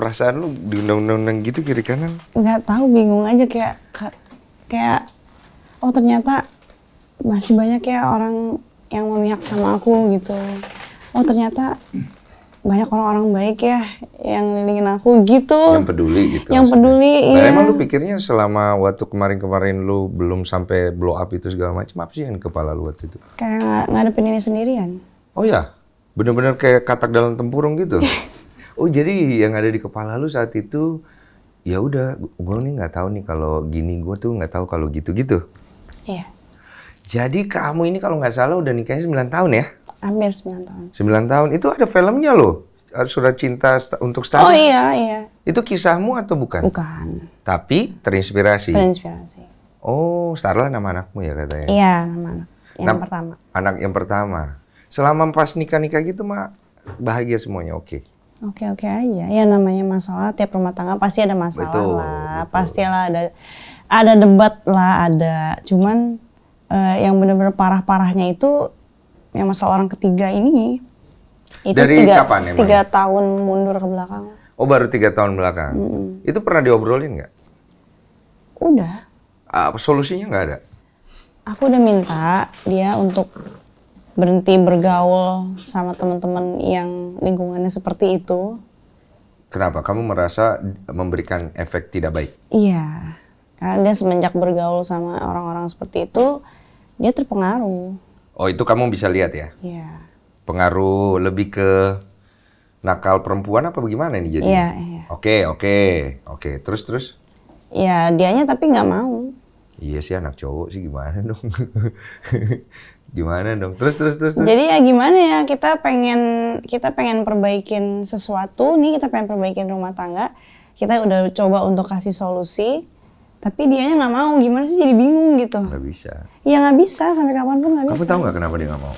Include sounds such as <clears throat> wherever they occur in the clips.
perasaan lu di undang undang gitu kiri kanan? Nggak tahu, bingung aja kayak kayak oh ternyata masih banyak ya orang yang memihak sama aku gitu. Oh ternyata banyak orang-orang baik ya yang lilingin aku gitu. Yang peduli gitu. Yang peduli. Nah, iya. emang lu pikirnya selama waktu kemarin-kemarin lu belum sampai blow up itu segala macam apa sih yang kepala lu waktu itu? Kayak ngadepin ini sendirian. Oh ya, bener-bener kayak katak dalam tempurung gitu. <laughs> oh jadi yang ada di kepala lu saat itu ya udah gue nih nggak tahu nih kalau gini gue tuh nggak tahu kalau gitu gitu iya jadi kamu ini kalau nggak salah udah nikahnya 9 tahun ya hampir 9 tahun 9 tahun itu ada filmnya loh surat cinta untuk Star. oh iya iya itu kisahmu atau bukan bukan tapi terinspirasi terinspirasi oh Starla nama anakmu ya katanya iya nama anak yang nah, pertama anak yang pertama selama pas nikah nikah gitu mah bahagia semuanya oke okay. Oke-oke aja. Ya namanya masalah tiap rumah tangga pasti ada masalah betul, lah. Betul. Pastilah ada ada debat lah, ada. Cuman uh, yang benar-benar parah-parahnya itu yang masalah orang ketiga ini. Itu Dari tiga, kapan Tiga tahun mundur ke belakang. Oh baru tiga tahun belakang. -hmm. Itu pernah diobrolin nggak? Udah. Uh, solusinya nggak ada? Aku udah minta dia untuk berhenti bergaul sama teman-teman yang lingkungannya seperti itu. Kenapa? Kamu merasa memberikan efek tidak baik? Iya, karena dia semenjak bergaul sama orang-orang seperti itu, dia terpengaruh. Oh, itu kamu bisa lihat ya? Iya. Pengaruh lebih ke nakal perempuan apa bagaimana ini jadi? Iya, iya. Oke, oke, oke. Terus, terus? Iya dianya tapi nggak mau. Iya sih anak cowok sih gimana dong. <laughs> Gimana dong? Terus, terus terus terus. Jadi ya gimana ya kita pengen kita pengen perbaikin sesuatu nih kita pengen perbaikin rumah tangga. Kita udah coba untuk kasih solusi, tapi dianya nggak mau. Gimana sih jadi bingung gitu? Nggak bisa. Ya nggak bisa sampai kapanpun nggak bisa. Kamu tahu nggak kenapa dia nggak mau?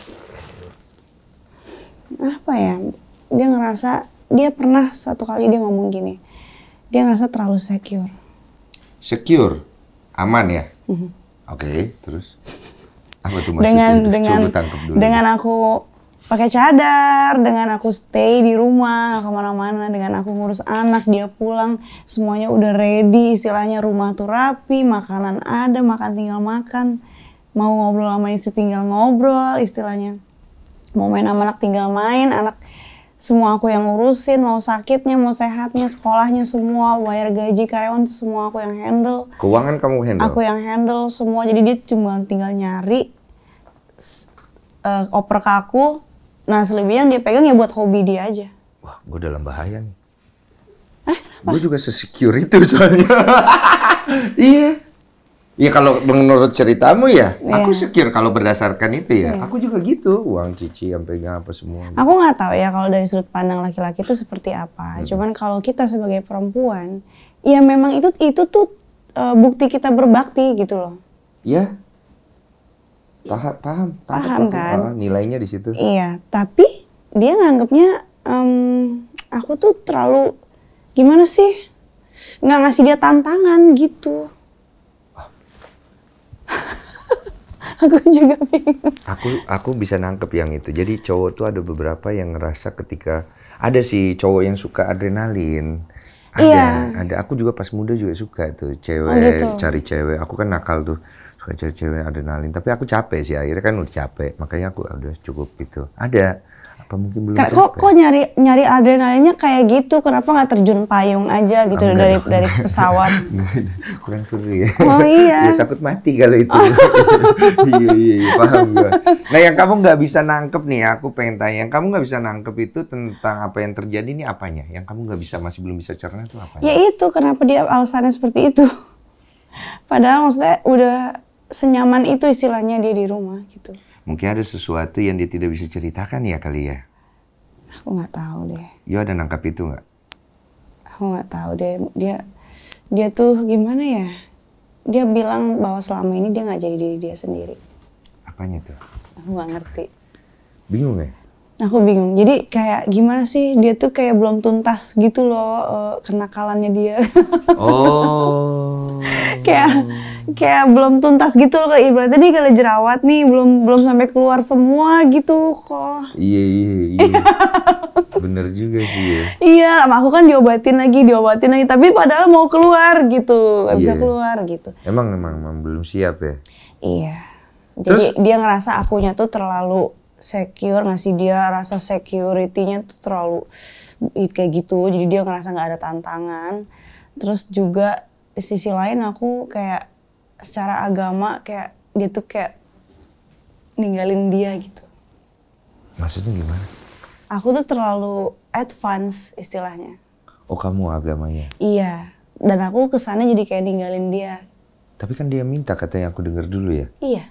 Apa ya? Dia ngerasa dia pernah satu kali dia ngomong gini. Dia ngerasa terlalu secure. Secure, aman ya. Mm -hmm. Oke, okay, terus. Apa tuh dengan dengan dulu. dengan aku pakai cadar, dengan aku stay di rumah, kemana-mana, dengan aku ngurus anak, dia pulang, semuanya udah ready, istilahnya rumah tuh rapi, makanan ada, makan tinggal makan, mau ngobrol sama istri tinggal ngobrol, istilahnya mau main sama anak tinggal main, anak semua aku yang ngurusin mau sakitnya mau sehatnya sekolahnya semua bayar gaji karyawan semua aku yang handle keuangan kamu handle aku yang handle semua jadi dia cuma tinggal nyari uh, oper ke aku nah selebihnya yang dia pegang ya buat hobi dia aja wah gue dalam bahaya nih eh, gue juga sesecure itu soalnya <laughs> iya Ya kalau menurut ceritamu ya, yeah. aku iya. sekir kalau berdasarkan itu ya. Yeah. Aku juga gitu, uang cici yang pegang apa semua. Gitu. Aku nggak tahu ya kalau dari sudut pandang laki-laki itu seperti apa. Hmm. Cuman kalau kita sebagai perempuan, ya memang itu itu tuh uh, bukti kita berbakti gitu loh. Iya. Paham, paham. Paham kan? Paham, nilainya di situ. Iya, tapi dia nganggapnya um, aku tuh terlalu gimana sih? Nggak ngasih dia tantangan gitu <laughs> aku juga bingung. Aku aku bisa nangkep yang itu. Jadi cowok tuh ada beberapa yang ngerasa ketika ada sih cowok yang suka adrenalin. Ada, iya. ada. Aku juga pas muda juga suka tuh cewek oh, gitu. cari cewek. Aku kan nakal tuh suka cari cewek adrenalin. Tapi aku capek sih akhirnya kan udah capek. Makanya aku ah, udah cukup gitu. Ada apa mungkin belum Kok kok nyari nyari adrenalinnya kayak gitu? Kenapa nggak terjun payung aja gitu enggak, dari dari pesawat? <laughs> Kurang seru ya. Oh iya. <laughs> ya, takut mati kalau itu. <laughs> iya iya iya paham gue. Nah yang kamu nggak bisa nangkep nih, aku pengen tanya. Yang kamu nggak bisa nangkep itu tentang apa yang terjadi ini apanya? Yang kamu nggak bisa masih belum bisa cerna itu apa? Ya itu kenapa dia alasannya seperti itu. Padahal maksudnya udah senyaman itu istilahnya dia di rumah gitu. Mungkin ada sesuatu yang dia tidak bisa ceritakan ya kali ya. Aku nggak tahu deh. Yo ada nangkap itu nggak? Aku nggak tahu deh. Dia dia tuh gimana ya? Dia bilang bahwa selama ini dia nggak jadi diri dia sendiri. Apanya tuh? Aku nggak ngerti. Bingung ya? Aku bingung. Jadi kayak gimana sih dia tuh kayak belum tuntas gitu loh uh, kenakalannya dia. <laughs> Oh. kayak kayak belum tuntas gitu loh ibaratnya nih kalau jerawat nih belum belum sampai keluar semua gitu kok iya iya iya <laughs> bener juga sih ya iya sama aku kan diobatin lagi diobatin lagi tapi padahal mau keluar gitu nggak iya, bisa keluar gitu emang, emang emang belum siap ya iya jadi Terus? dia ngerasa akunya tuh terlalu secure ngasih dia rasa securitynya tuh terlalu kayak gitu jadi dia ngerasa nggak ada tantangan terus juga di sisi lain aku kayak secara agama kayak dia tuh kayak ninggalin dia gitu. Maksudnya gimana? Aku tuh terlalu advance istilahnya. Oh kamu agamanya? Iya. Dan aku kesannya jadi kayak ninggalin dia. Tapi kan dia minta katanya aku dengar dulu ya? Iya.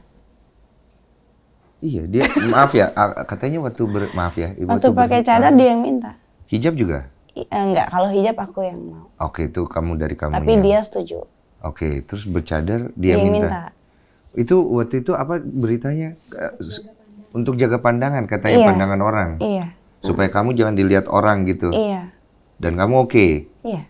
Iya dia <laughs> maaf ya katanya waktu ber, maaf ya ibu waktu pakai cadar dia yang minta. Hijab juga? I, eh, enggak kalau hijab aku yang mau. Oke itu kamu dari kamu. Tapi ya. dia setuju. Oke, okay, terus bercadar dia, dia minta. minta. Itu waktu itu apa beritanya? Untuk jaga pandangan katanya iya. pandangan orang. Iya. Supaya kamu jangan dilihat orang gitu. Iya. Dan kamu oke. Okay. Iya.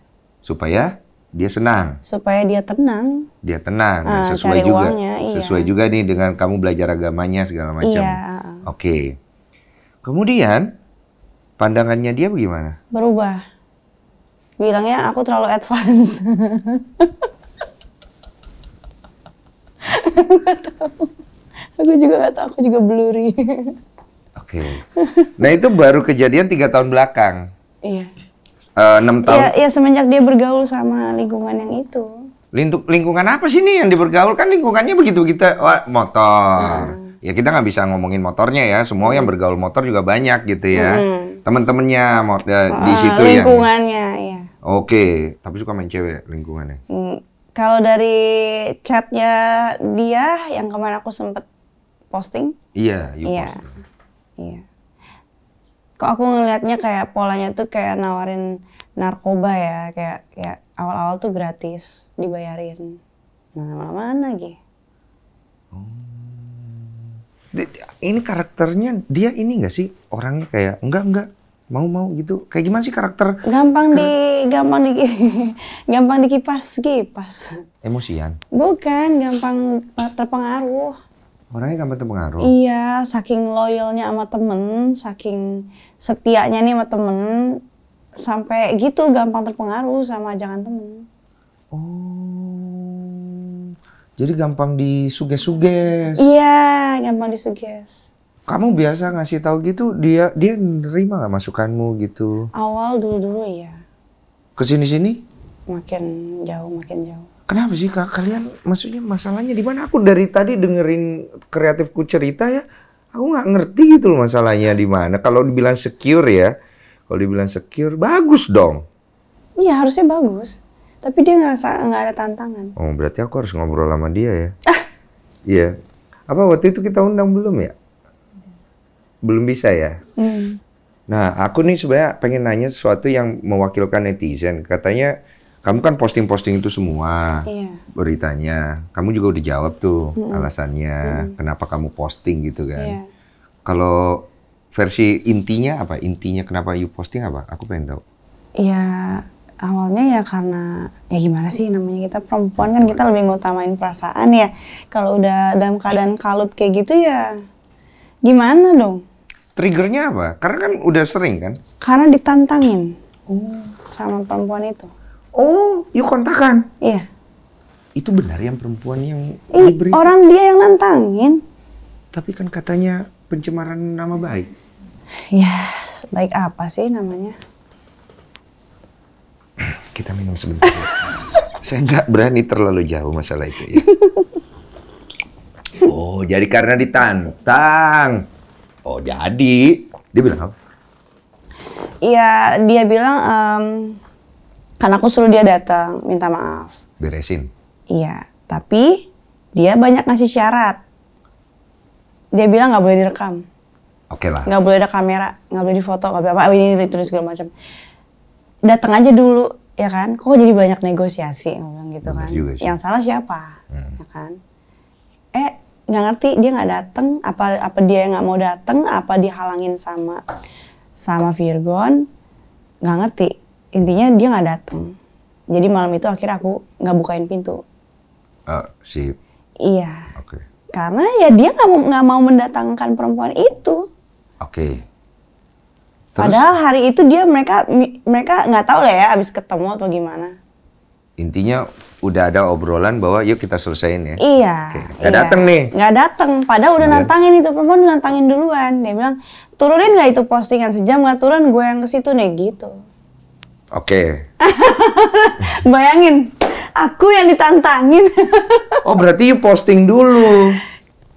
Supaya dia senang. Supaya dia tenang. Dia tenang dan uh, sesuai cari juga. Uangnya, iya. Sesuai juga nih dengan kamu belajar agamanya segala macam. Iya. Ah, ah. Oke. Okay. Kemudian pandangannya dia bagaimana? Berubah. Bilangnya aku terlalu advance. <laughs> tahu. Aku juga nggak tahu. Aku juga blurry. Oke. Okay. Nah itu baru kejadian tiga tahun belakang. Iya. Eh, enam uh, tahun. Iya, ya, semenjak dia bergaul sama lingkungan yang itu. Lintu, lingkungan apa sih nih yang dibergaul? Kan lingkungannya begitu kita wah, motor. Hmm. Ya kita nggak bisa ngomongin motornya ya. Semua yang bergaul motor juga banyak gitu ya. Hmm. Temen-temennya uh, eh, di ah, situ ya. Lingkungannya, yang... ya. Oke, okay. tapi suka main cewek lingkungannya. Hmm kalau dari chatnya dia yang kemarin aku sempet posting. Iya, iya. Iya. iya. Kok aku ngelihatnya kayak polanya tuh kayak nawarin narkoba ya, kayak kayak awal-awal tuh gratis, dibayarin. Nah, mana lama lagi. Hmm. Ini karakternya dia ini nggak sih orangnya kayak enggak enggak mau mau gitu kayak gimana sih karakter gampang di gampang di <laughs> gampang dikipas kipas emosian bukan gampang terpengaruh orangnya gampang terpengaruh iya saking loyalnya sama temen saking setianya nih sama temen sampai gitu gampang terpengaruh sama jangan temen oh jadi gampang disuges-suges iya gampang disuges kamu biasa ngasih tahu gitu dia dia nerima nggak masukanmu gitu awal dulu dulu ya. kesini sini makin jauh makin jauh kenapa sih kak kalian maksudnya masalahnya di mana aku dari tadi dengerin kreatifku cerita ya aku nggak ngerti gitu loh masalahnya di mana kalau dibilang secure ya kalau dibilang secure bagus dong iya harusnya bagus tapi dia ngerasa nggak ada tantangan oh berarti aku harus ngobrol sama dia ya ah. iya apa waktu itu kita undang belum ya belum bisa ya. Hmm. Nah, aku nih sebenarnya pengen nanya sesuatu yang mewakilkan netizen. Katanya kamu kan posting-posting itu semua iya. beritanya. Kamu juga udah jawab tuh hmm. alasannya hmm. kenapa kamu posting gitu kan. Iya. Kalau versi intinya apa? Intinya kenapa you posting apa? Aku pengen tahu. Iya, awalnya ya karena ya gimana sih namanya kita perempuan kan kita lebih ngutamain perasaan ya kalau udah dalam keadaan kalut kayak gitu ya gimana dong Triggernya apa? Karena kan udah sering kan? Karena ditantangin oh. sama perempuan itu. Oh, yuk kontakan? Iya. Itu benar yang perempuan yang Ih, diberi? orang dia yang nantangin. Tapi kan katanya pencemaran nama baik. Ya, baik apa sih namanya? Kita minum sebentar. Ya. <laughs> Saya nggak berani terlalu jauh masalah itu ya. <laughs> Oh, jadi karena ditantang. Oh jadi dia bilang apa? Iya dia bilang um, karena aku suruh dia datang minta maaf. Beresin. Iya tapi dia banyak ngasih syarat. Dia bilang nggak boleh direkam. Oke okay lah. Nggak boleh ada kamera, nggak boleh difoto, nggak apa apa ini itu segala macam. Datang aja dulu ya kan. Kok jadi banyak negosiasi ngomong gitu kan. Yang salah siapa? Hmm. Ya kan. Eh nggak ngerti dia nggak datang apa apa dia nggak mau datang apa dihalangin sama sama Virgon nggak ngerti intinya dia nggak datang jadi malam itu akhirnya aku nggak bukain pintu uh, si iya okay. karena ya dia nggak mau nggak mau mendatangkan perempuan itu oke okay. padahal hari itu dia mereka mereka nggak tahu lah ya abis ketemu atau gimana intinya udah ada obrolan bahwa yuk kita selesaiin ya. Iya. Gak iya. dateng nih. Gak dateng. Padahal udah Kemudian. nantangin itu perempuan udah nantangin duluan. Dia bilang turunin gak itu postingan sejam gak turun gue yang ke situ nih gitu. Oke. Okay. <laughs> Bayangin aku yang ditantangin. <laughs> oh berarti yuk posting dulu.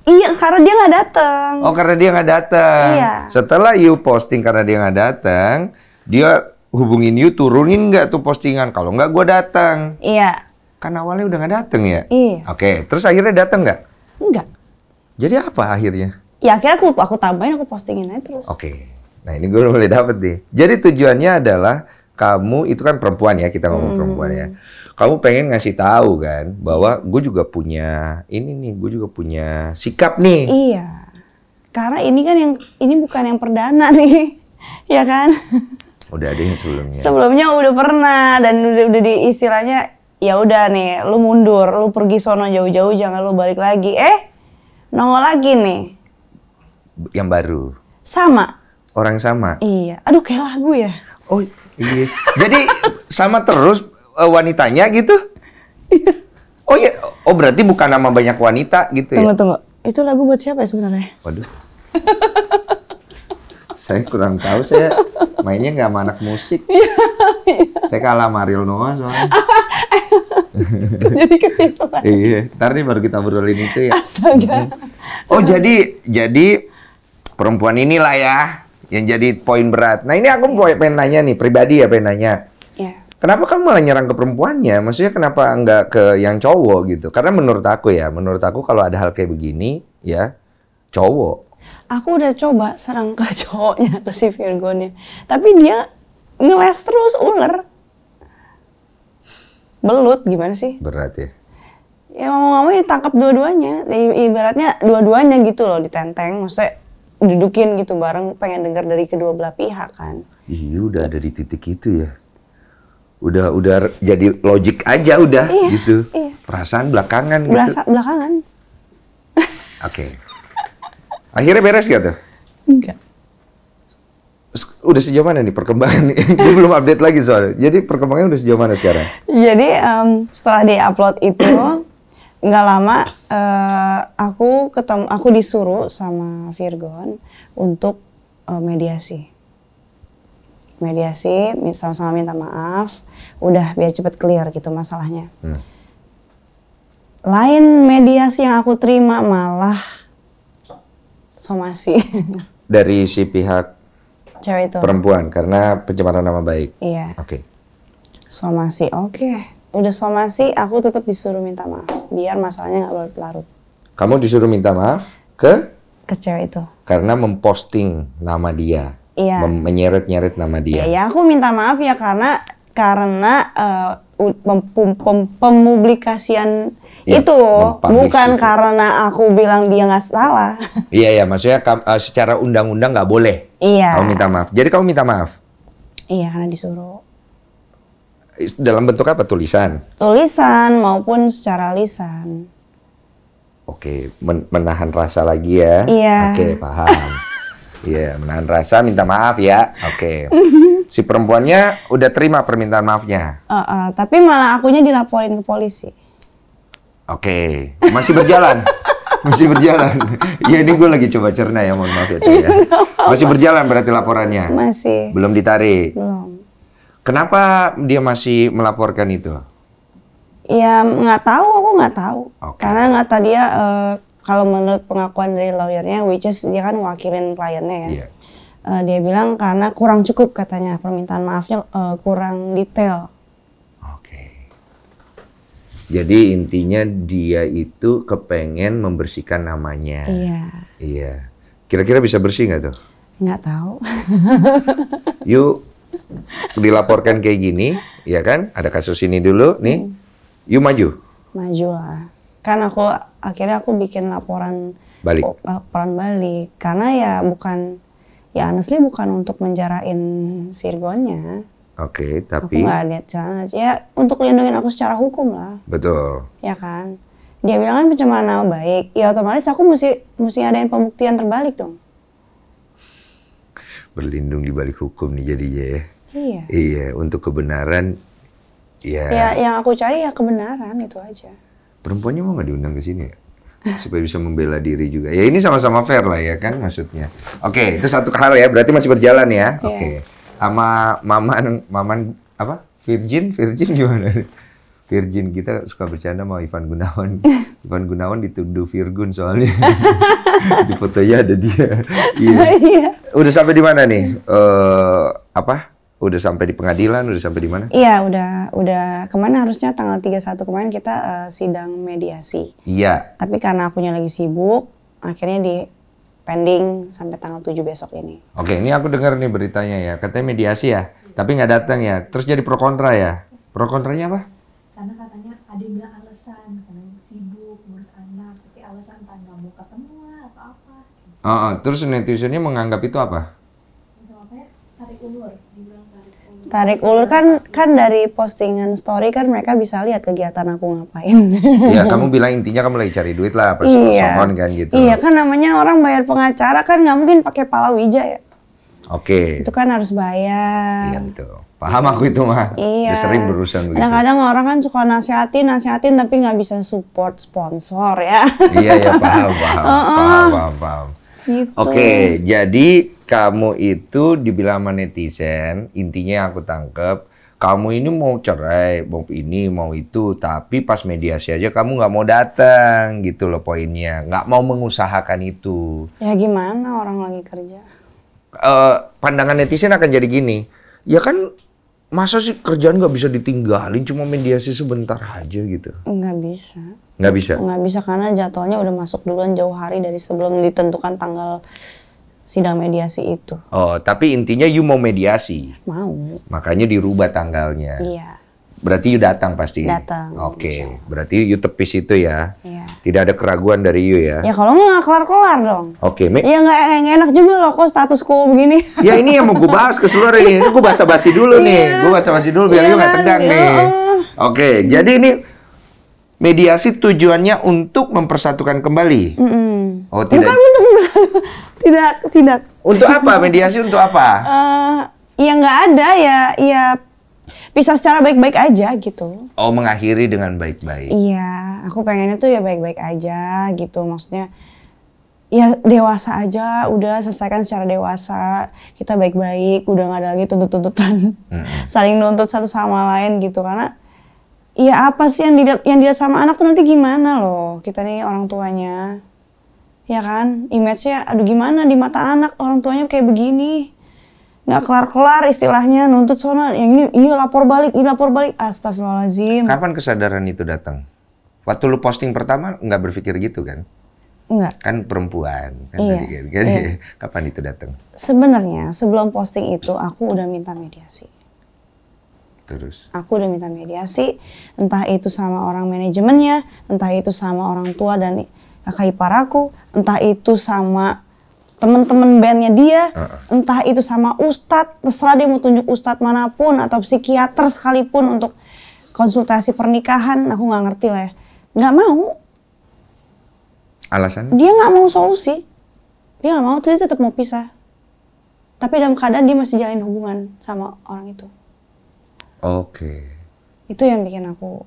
Iya, karena dia nggak datang. Oh, karena dia nggak datang. Iya. Setelah you posting karena dia nggak datang, dia hubungin you turunin nggak tuh postingan kalau nggak gue datang iya kan awalnya udah nggak datang ya iya oke terus akhirnya datang nggak nggak jadi apa akhirnya ya akhirnya aku aku tambahin aku postingin aja terus oke nah ini gue mulai dapet deh jadi tujuannya adalah kamu itu kan perempuan ya kita ngomong hmm. perempuan ya kamu pengen ngasih tahu kan bahwa gue juga punya ini nih gue juga punya sikap nih iya karena ini kan yang ini bukan yang perdana <laughs> nih ya kan Udah ada yang sebelumnya. Sebelumnya udah pernah dan udah, udah di istilahnya ya udah nih, lu mundur, lu pergi sono jauh-jauh jangan lu balik lagi. Eh, nongol lagi nih. Yang baru. Sama. Orang sama. Iya. Aduh kayak lagu ya. Oh, iya. Jadi sama terus eh, wanitanya gitu? Iya. oh iya, oh berarti bukan nama banyak wanita gitu ya. Tunggu tunggu. Itu lagu buat siapa ya sebenarnya? Waduh. <laughs> saya kurang tahu. Saya mainnya nggak sama anak musik. <laughs> Iya, iya. saya kalah Mario Noah soalnya. <laughs> jadi ke iya, ntar nih baru kita berolin itu ya. Astaga. Mhm. Oh jadi jadi perempuan inilah ya yang jadi poin berat. Nah ini aku mau pengen nanya nih pribadi ya pengen nanya. Iya. Kenapa kamu malah nyerang ke perempuannya? Maksudnya kenapa nggak ke yang cowok gitu? Karena menurut aku ya, menurut aku kalau ada hal kayak begini ya cowok aku udah coba serang ke <laughs> cowoknya ke si Virgonya tapi dia ngeles terus ular belut gimana sih berat ya ya mau-mau mau ditangkap dua-duanya ibaratnya dua-duanya gitu loh ditenteng maksudnya dudukin gitu bareng pengen dengar dari kedua belah pihak kan iya udah dari titik itu ya udah udah jadi logik aja udah iya, gitu iya. perasaan belakangan gitu. Berasa, gitu belakangan oke okay. Akhirnya beres gak tuh? Enggak. Udah sejauh mana nih perkembangan? <laughs> Gue belum update lagi soalnya. Jadi perkembangannya udah sejauh mana sekarang? Jadi um, setelah di-upload itu, <coughs> nggak lama uh, aku ketemu, aku disuruh sama Virgon untuk uh, mediasi. Mediasi, sama-sama minta maaf, udah biar cepet clear gitu masalahnya. Hmm. Lain mediasi yang aku terima malah somasi. <laughs> Dari si pihak cewek itu. Perempuan karena pencemaran nama baik. Iya. Oke. Okay. Somasi. Oke. Okay. Udah somasi, aku tetap disuruh minta maaf biar masalahnya nggak berlarut. Kamu disuruh minta maaf ke ke cewek itu. Karena memposting nama dia. Iya. Menyeret-nyeret nama dia. Iya, aku minta maaf ya karena karena uh, eh, pem pem pem pemublikasian Iya, itu bukan itu. karena aku bilang dia nggak salah. <laughs> Iya iya maksudnya eh, secara undang-undang nggak -undang boleh. Iya. Kamu minta maaf. Jadi kamu minta maaf. Iya, karena disuruh. Eh, dalam bentuk apa? Tulisan. Tulisan maupun secara lisan. Oke, men menahan rasa lagi ya. Iya. Oke, paham. <laughs> Iya, yeah, menahan rasa, minta maaf ya. Oke. Okay. <laughs> si perempuannya udah terima permintaan maafnya. Uh, uh, tapi malah akunya dilaporin ke polisi. Oke, okay. masih berjalan. masih berjalan. Iya, ini gue lagi coba cerna ya, mohon maaf ya. ya. <laughs> Masih berjalan berarti laporannya. Masih. Belum ditarik. Belum. Kenapa dia masih melaporkan itu? Ya nggak tahu, aku nggak tahu. Okay. Karena nggak tahu dia uh, kalau menurut pengakuan dari lawyernya, which is dia kan wakilin kliennya ya. Yeah. Iya. Uh, dia bilang karena kurang cukup katanya permintaan maafnya uh, kurang detail jadi intinya dia itu kepengen membersihkan namanya. Iya. Iya. Kira-kira bisa bersih nggak tuh? Nggak tahu. <laughs> Yuk dilaporkan kayak gini, ya kan? Ada kasus ini dulu nih. Hmm. Yuk maju. Maju lah. Kan aku akhirnya aku bikin laporan balik. Oh, laporan balik karena ya bukan ya honestly bukan untuk menjarain Virgonya, Oke, okay, tapi aku nggak lihat sana. Ya untuk lindungin aku secara hukum lah. Betul. Ya kan. Dia bilang kan pencemaran nama baik. Ya otomatis aku mesti mesti adain pembuktian terbalik dong. Berlindung di balik hukum nih jadinya ya. Iya. Iya, untuk kebenaran ya. Ya, yang aku cari ya kebenaran itu aja. Perempuannya mau nggak diundang ke sini ya? supaya bisa membela diri juga. Ya ini sama-sama fair lah ya kan maksudnya. Oke, okay, itu satu hal ya. Berarti masih berjalan ya. Iya. Oke sama Maman Maman apa? Virgin, Virgin gimana? Virgin kita suka bercanda sama Ivan Gunawan. <laughs> Ivan Gunawan dituduh Virgun soalnya. <laughs> di fotonya ada dia. Iya. Oh, iya. Udah sampai di mana nih? Uh, apa? Udah sampai di pengadilan, udah sampai di mana? Iya, udah udah kemana harusnya tanggal 31 kemarin kita uh, sidang mediasi. Iya. Tapi karena akunya lagi sibuk, akhirnya di pending sampai tanggal 7 besok ini. Oke, ini aku dengar nih beritanya ya, katanya mediasi ya, tapi nggak datang ya, terus jadi pro kontra ya. Pro kontranya apa? Karena katanya ada yang bilang alasan, karena sibuk, ngurus anak, tapi alasan tanpa nggak mau ketemu atau apa. Oh, oh. terus netizennya menganggap itu apa? Tarik ulur kan kan dari postingan story kan mereka bisa lihat kegiatan aku ngapain. Iya, <laughs> kamu <laughs> bilang intinya kamu lagi cari duit lah pas iya. kan gitu. Iya, kan namanya orang bayar pengacara kan nggak mungkin pakai palawija ya. Oke. Okay. Itu kan harus bayar. Iya betul. Paham aku itu mah. Iya. Udah sering berurusan begitu. Kadang-kadang orang kan suka nasihatin, nasihatin tapi nggak bisa support sponsor ya. iya ya paham <laughs> paham. Uh -uh. Paham paham paham. Gitu. Oke, okay, jadi kamu itu dibilang sama netizen, intinya yang aku tangkep, kamu ini mau cerai, mau ini, mau itu, tapi pas mediasi aja kamu nggak mau datang gitu loh poinnya, nggak mau mengusahakan itu. Ya gimana orang lagi kerja? Uh, pandangan netizen akan jadi gini, ya kan masa sih kerjaan nggak bisa ditinggalin cuma mediasi sebentar aja gitu? Nggak bisa. Nggak bisa? Nggak bisa karena jadwalnya udah masuk duluan jauh hari dari sebelum ditentukan tanggal sidang mediasi itu. Oh, tapi intinya you mau mediasi. Mau. Makanya dirubah tanggalnya. Iya. Berarti you datang pasti. Datang. Oke, okay. Iya. berarti you tepis itu ya. Iya. Tidak ada keraguan dari you ya. Ya kalau nggak kelar-kelar dong. Oke, okay, Ya nggak enak juga loh kok status quo begini. Ya ini yang mau gue bahas keseluruhan ini. Ini gue basa-basi dulu nih. Iya. Gue basa-basi dulu biar iya, you nggak kan? tegang ya, nih. Oh. Oke, okay, jadi ini mediasi tujuannya untuk mempersatukan kembali. Mm -hmm. Oh, tidak. Bukan untuk <laughs> tidak tidak untuk apa mediasi untuk apa uh, ya nggak ada ya ya bisa secara baik-baik aja gitu oh mengakhiri dengan baik-baik iya aku pengennya tuh ya baik-baik aja gitu maksudnya ya dewasa aja udah selesaikan secara dewasa kita baik-baik udah nggak ada lagi tuntut-tuntutan hmm. <laughs> saling nuntut satu sama lain gitu karena ya apa sih yang dilihat yang dilihat sama anak tuh nanti gimana loh kita nih orang tuanya ya kan image-nya aduh gimana di mata anak orang tuanya kayak begini nggak kelar-kelar istilahnya nuntut soalnya yang ini iya lapor balik iya lapor balik astagfirullahalazim kapan kesadaran itu datang waktu lu posting pertama nggak berpikir gitu kan Enggak. kan perempuan kan iya, tadi kan, kan iya. <laughs> kapan itu datang sebenarnya sebelum posting itu aku udah minta mediasi Terus? Aku udah minta mediasi, entah itu sama orang manajemennya, entah itu sama orang tua dan kakak ipar aku, entah itu sama teman-teman bandnya dia, uh-uh. entah itu sama ustadz, terserah dia mau tunjuk ustadz manapun atau psikiater sekalipun untuk konsultasi pernikahan, aku nggak ngerti lah ya. Nggak mau. Alasan? Dia nggak mau solusi. Dia nggak mau, dia tetap mau pisah. Tapi dalam keadaan dia masih jalin hubungan sama orang itu. Oke. Okay. Itu yang bikin aku.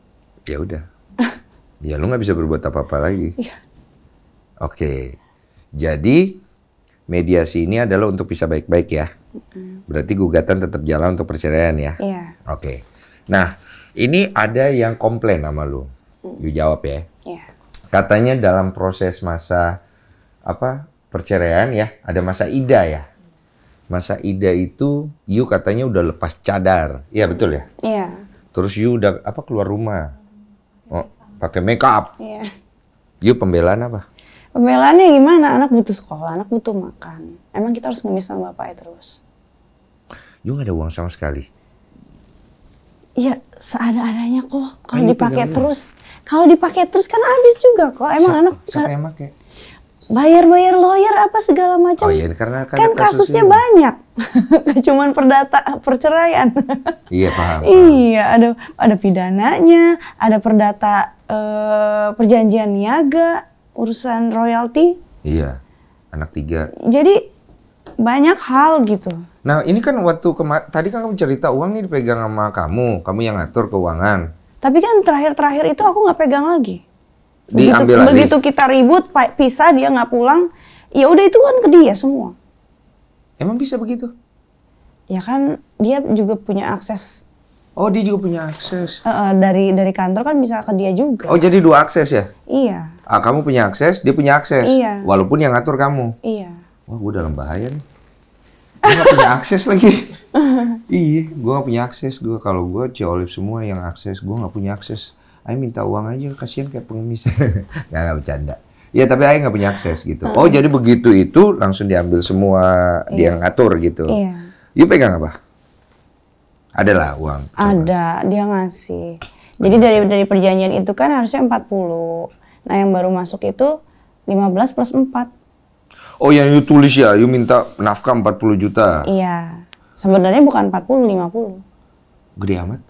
Ya udah. ya lu nggak bisa berbuat apa-apa lagi. Iya. Oke. Jadi mediasi ini adalah untuk bisa baik-baik ya. Berarti gugatan tetap jalan untuk perceraian ya. Iya. Oke. Nah, ini ada yang komplain sama lu. Mm. Lu jawab ya. Iya. Katanya dalam proses masa apa perceraian ya, ada masa ida ya. Masa ida itu you katanya udah lepas cadar. Iya betul ya? Iya. Terus you udah apa keluar rumah. Oh, pakai make up. Iya. You pembelaan apa? Pembelaannya gimana? Anak butuh sekolah, anak butuh makan. Emang kita harus ngemis sama bapaknya terus? Yuk gak ada uang sama sekali? Iya, seada-adanya kok. Kalau dipakai terus, kalau dipakai terus kan habis juga kok. Emang Sa anak siapa yang pakai? bayar-bayar lawyer apa segala macam. Oh iya, karena kan, kan kasusnya, kasusnya banyak. <laughs> Gak cuman perdata perceraian. <laughs> iya, paham. iya, ada ada pidananya, ada perdata eh, perjanjian niaga, urusan royalti. Iya, anak tiga. Jadi banyak hal gitu. Nah ini kan waktu tadi kan kamu cerita uang ini dipegang sama kamu, kamu yang ngatur keuangan. Tapi kan terakhir-terakhir itu aku nggak pegang lagi. Begitu, Diambil begitu, begitu kita ribut, pisah dia nggak pulang, ya udah itu kan ke dia semua. Emang bisa begitu? Ya kan dia juga punya akses Oh dia juga punya akses. uh, dari dari kantor kan bisa ke dia juga. Oh jadi dua akses ya? Iya ah, kamu punya akses, dia punya akses. Iya. Walaupun yang ngatur kamu. Iya. Wah, gue dalam bahaya nih. Gue gak punya akses lagi. <laughs> iya, gue gak punya akses. Gue kalau gue cewek semua yang akses, gue gak punya akses. Ayo minta uang aja, kasihan kayak pengemis. <laughs> gak, gak bercanda. Iya tapi Ayah nggak punya akses gitu. Hmm. Oh jadi begitu itu langsung diambil semua iya. dia ngatur gitu. Iya. Yuk pegang apa? Ada lah uang. Ada, dia ngasih. Jadi dari dari perjanjian itu kan harusnya 40. Nah yang baru masuk itu 15 plus 4. Oh yang you tulis ya, you minta nafkah 40 juta. Iya. Sebenarnya bukan 40, 50. Gede amat?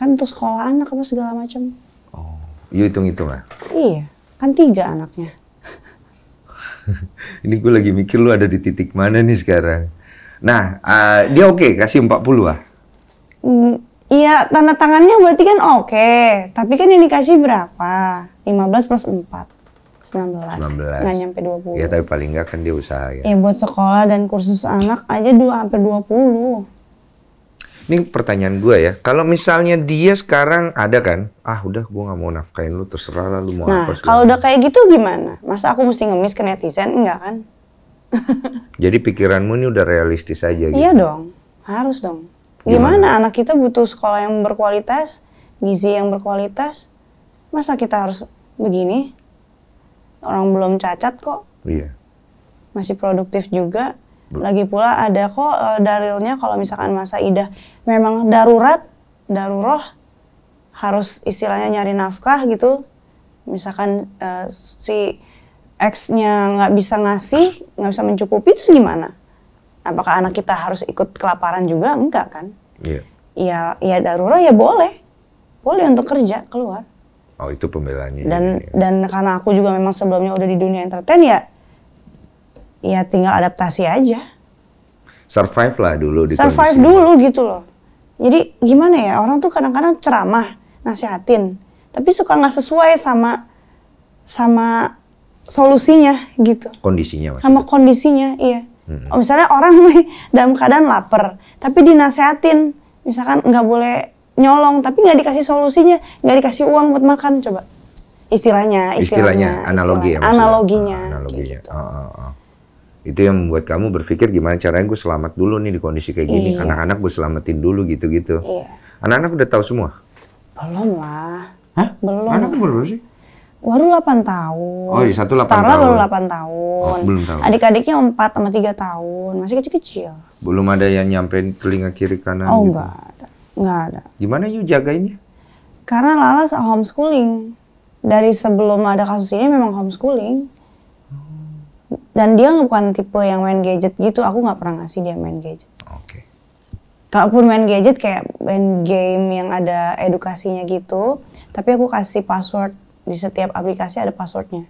Kan untuk sekolah anak apa segala macam. Oh, you hitung-hitung ya? Iya, kan tiga anaknya. <laughs> Ini gue lagi mikir lu ada di titik mana nih sekarang. Nah, uh, dia oke okay, kasih 40 ah? Mm Iya, tanda tangannya berarti kan oke. Okay. Tapi kan yang dikasih berapa? 15 plus 4. 19. 19. Nggak nyampe 20. Iya, tapi paling nggak kan dia usaha ya. Iya, buat sekolah dan kursus anak aja dua sampai 20. Ini pertanyaan gue ya. Kalau misalnya dia sekarang ada kan, ah udah gue nggak mau nafkain lu, terserah lah lu mau nah, apa. Nah, kalau udah kayak gitu gimana? Masa aku mesti ngemis ke netizen? Enggak kan? <laughs> Jadi pikiranmu ini udah realistis aja iya gitu? Iya dong, harus dong. Gimana? hmm. anak kita butuh sekolah yang berkualitas, gizi yang berkualitas. Masa kita harus begini? Orang belum cacat kok. Iya. Masih produktif juga. Lagi pula ada kok uh, dalilnya kalau misalkan masa idah memang darurat, daruroh harus istilahnya nyari nafkah gitu. Misalkan uh, si X-nya nggak bisa ngasih, nggak bisa mencukupi, itu gimana? apakah anak kita harus ikut kelaparan juga enggak kan iya yeah. ya ya darurat ya boleh boleh untuk kerja keluar oh itu pembelanya. dan ya. dan karena aku juga memang sebelumnya udah di dunia entertain ya ya tinggal adaptasi aja survive lah dulu di survive kondisi. dulu gitu loh jadi gimana ya orang tuh kadang-kadang ceramah nasihatin tapi suka nggak sesuai sama sama solusinya gitu kondisinya maksudnya. sama kondisinya iya Hmm. misalnya orang <laughs> dalam keadaan lapar, tapi dinasehatin, misalkan nggak boleh nyolong, tapi nggak dikasih solusinya, nggak dikasih uang buat makan, coba. Istilahnya, istilahnya, istilahnya analogi istilahnya, ya, analoginya. Ah, analoginya. Gitu. Ah, ah, ah. Itu yang membuat kamu berpikir gimana caranya gue selamat dulu nih di kondisi kayak gini. Iya. Anak-anak gue selamatin dulu gitu-gitu. Iya. Anak-anak udah tahu semua? Belum lah. Hah? Belum. Anak berapa sih? Waru 8 tahun. Oh, iya, satu 8 Starla tahun. baru 8 tahun. Oh, belum tahu. Adik-adiknya 4 sama 3 tahun, masih kecil-kecil. Belum ada yang nyampein telinga kiri kanan Oh, gitu. enggak ada. Enggak ada. Gimana you jagainnya? Karena Lala homeschooling. Dari sebelum ada kasus ini memang homeschooling. Dan dia bukan tipe yang main gadget gitu, aku nggak pernah ngasih dia main gadget. Oke. Okay. Kalaupun main gadget kayak main game yang ada edukasinya gitu, tapi aku kasih password di setiap aplikasi ada passwordnya.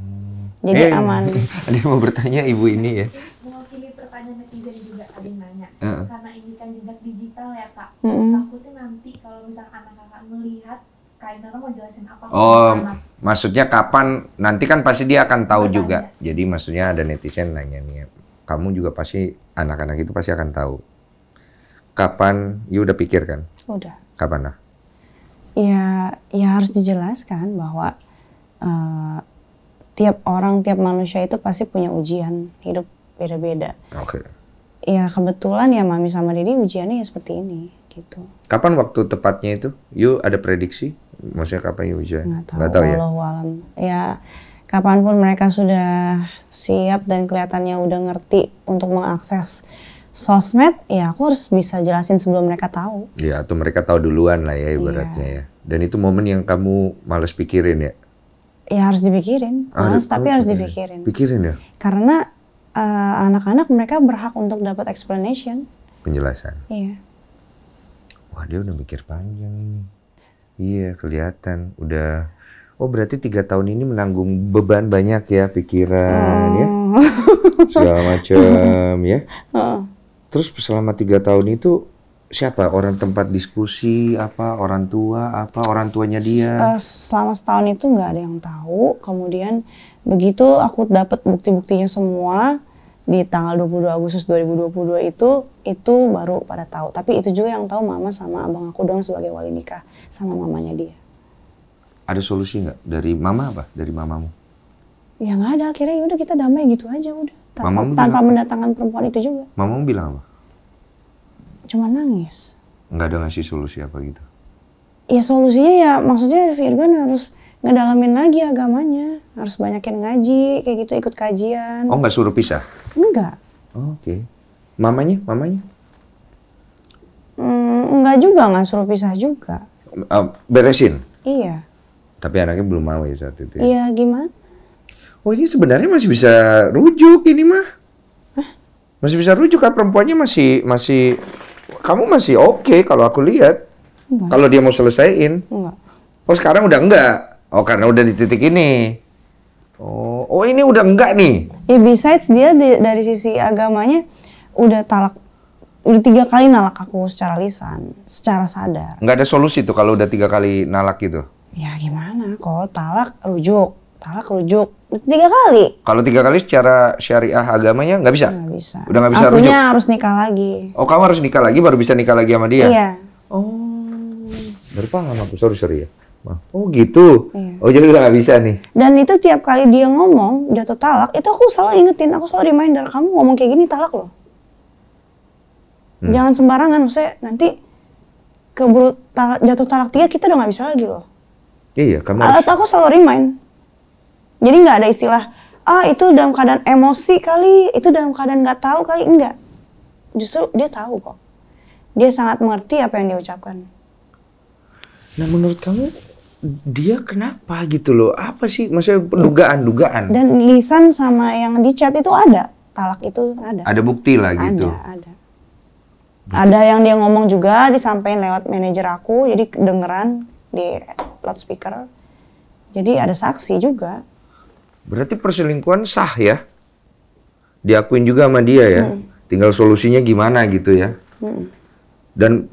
Hmm. Jadi eh, aman. <laughs> Ada yang mau bertanya ibu ini ya? Mewakili pertanyaan netizen juga ada yang nanya. Uh. Karena ini kan jejak digital ya kak. Mm -hmm. Takutnya nanti kalau misal anak kakak melihat kain mau jelasin apa? Oh, anak. maksudnya kapan? Nanti kan pasti dia akan tahu Bukan juga. Jadi maksudnya ada netizen nanya nih, kamu juga pasti anak-anak itu pasti akan tahu. Kapan? Ya udah pikir kan? Udah. Kapan lah? ya ya harus dijelaskan bahwa uh, tiap orang tiap manusia itu pasti punya ujian hidup beda-beda. Oke. Okay. Ya kebetulan ya mami sama Didi ujiannya ya seperti ini gitu. Kapan waktu tepatnya itu? You ada prediksi? Maksudnya kapan you ya ujian? Nggak tahu, Nggak tahu ya. Ya kapanpun mereka sudah siap dan kelihatannya udah ngerti untuk mengakses sosmed ya aku harus bisa jelasin sebelum mereka tahu. Iya atau mereka tahu duluan lah ya iya. ibaratnya ya. Dan itu momen yang kamu males pikirin ya? Ya harus dipikirin, ah, males tapi oh, harus iya. dipikirin. Pikirin ya? Karena eh, anak-anak uh, mereka berhak untuk dapat explanation. Penjelasan. Iya. Wah dia udah mikir panjang ini. Iya kelihatan udah. Oh berarti tiga tahun ini menanggung beban banyak ya pikiran oh. ya segala macam ya. Oh. <laughs> Terus selama tiga tahun itu siapa orang tempat diskusi apa orang tua apa orang tuanya dia? Eh, selama setahun itu nggak ada yang tahu. Kemudian begitu aku dapat bukti-buktinya semua di tanggal 22 Agustus 2022 itu itu baru pada tahu. Tapi itu juga yang tahu mama sama abang aku dong sebagai wali nikah sama mamanya dia. Ada solusi nggak dari mama apa dari mamamu? Ya nggak ada akhirnya ya udah kita damai gitu aja udah tanpa, tanpa mendatangkan perempuan itu juga. Mama bilang apa? Cuma nangis. Nggak ada ngasih solusi apa gitu? Ya solusinya ya maksudnya Virgan harus ngedalamin lagi agamanya. Harus banyakin ngaji, kayak gitu ikut kajian. Oh nggak suruh pisah? Enggak. Oh, Oke. Okay. Mamanya? Mamanya? Mm, enggak juga, nggak suruh pisah juga. Uh, beresin? Iya. Tapi anaknya belum mau ya saat itu ya? Iya, gimana? oh ini sebenarnya masih bisa rujuk ini mah masih bisa rujuk kan perempuannya masih masih kamu masih oke okay kalau aku lihat kalau dia mau selesaiin enggak. oh sekarang udah enggak oh karena udah di titik ini oh oh ini udah enggak nih ya besides dia di, dari sisi agamanya udah talak udah tiga kali nalak aku secara lisan, secara sadar. Enggak ada solusi tuh kalau udah tiga kali nalak gitu? Ya gimana, kok talak rujuk talak rujuk tiga kali. Kalau tiga kali secara syariah agamanya nggak bisa. Nggak bisa. Udah nggak bisa Akunya rujuk. harus nikah lagi. Oh kamu harus nikah lagi baru bisa nikah lagi sama dia. Iya. Oh. Berapa? paham aku sorry sorry ya. Oh gitu. Iya. Oh jadi udah nggak bisa nih. Dan itu tiap kali dia ngomong jatuh talak, itu aku selalu ingetin, aku selalu reminder kamu ngomong kayak gini talak loh. Hmm. Jangan sembarangan, maksudnya nanti keburu jatuh talak tiga kita udah nggak bisa lagi loh. Iya, iya kamu harus... Aku selalu remind jadi nggak ada istilah ah itu dalam keadaan emosi kali, itu dalam keadaan nggak tahu kali enggak. Justru dia tahu kok. Dia sangat mengerti apa yang dia ucapkan. Nah menurut kamu dia kenapa gitu loh? Apa sih maksudnya dugaan-dugaan? Dan lisan sama yang di chat itu ada. Talak itu ada. Ada bukti lah gitu. Ada, ada. Bukti. Ada yang dia ngomong juga disampaikan lewat manajer aku jadi dengeran di loudspeaker. Jadi ada saksi juga. Berarti perselingkuhan sah ya? Diakuin juga sama dia ya. Hmm. Tinggal solusinya gimana gitu ya. Hmm. Dan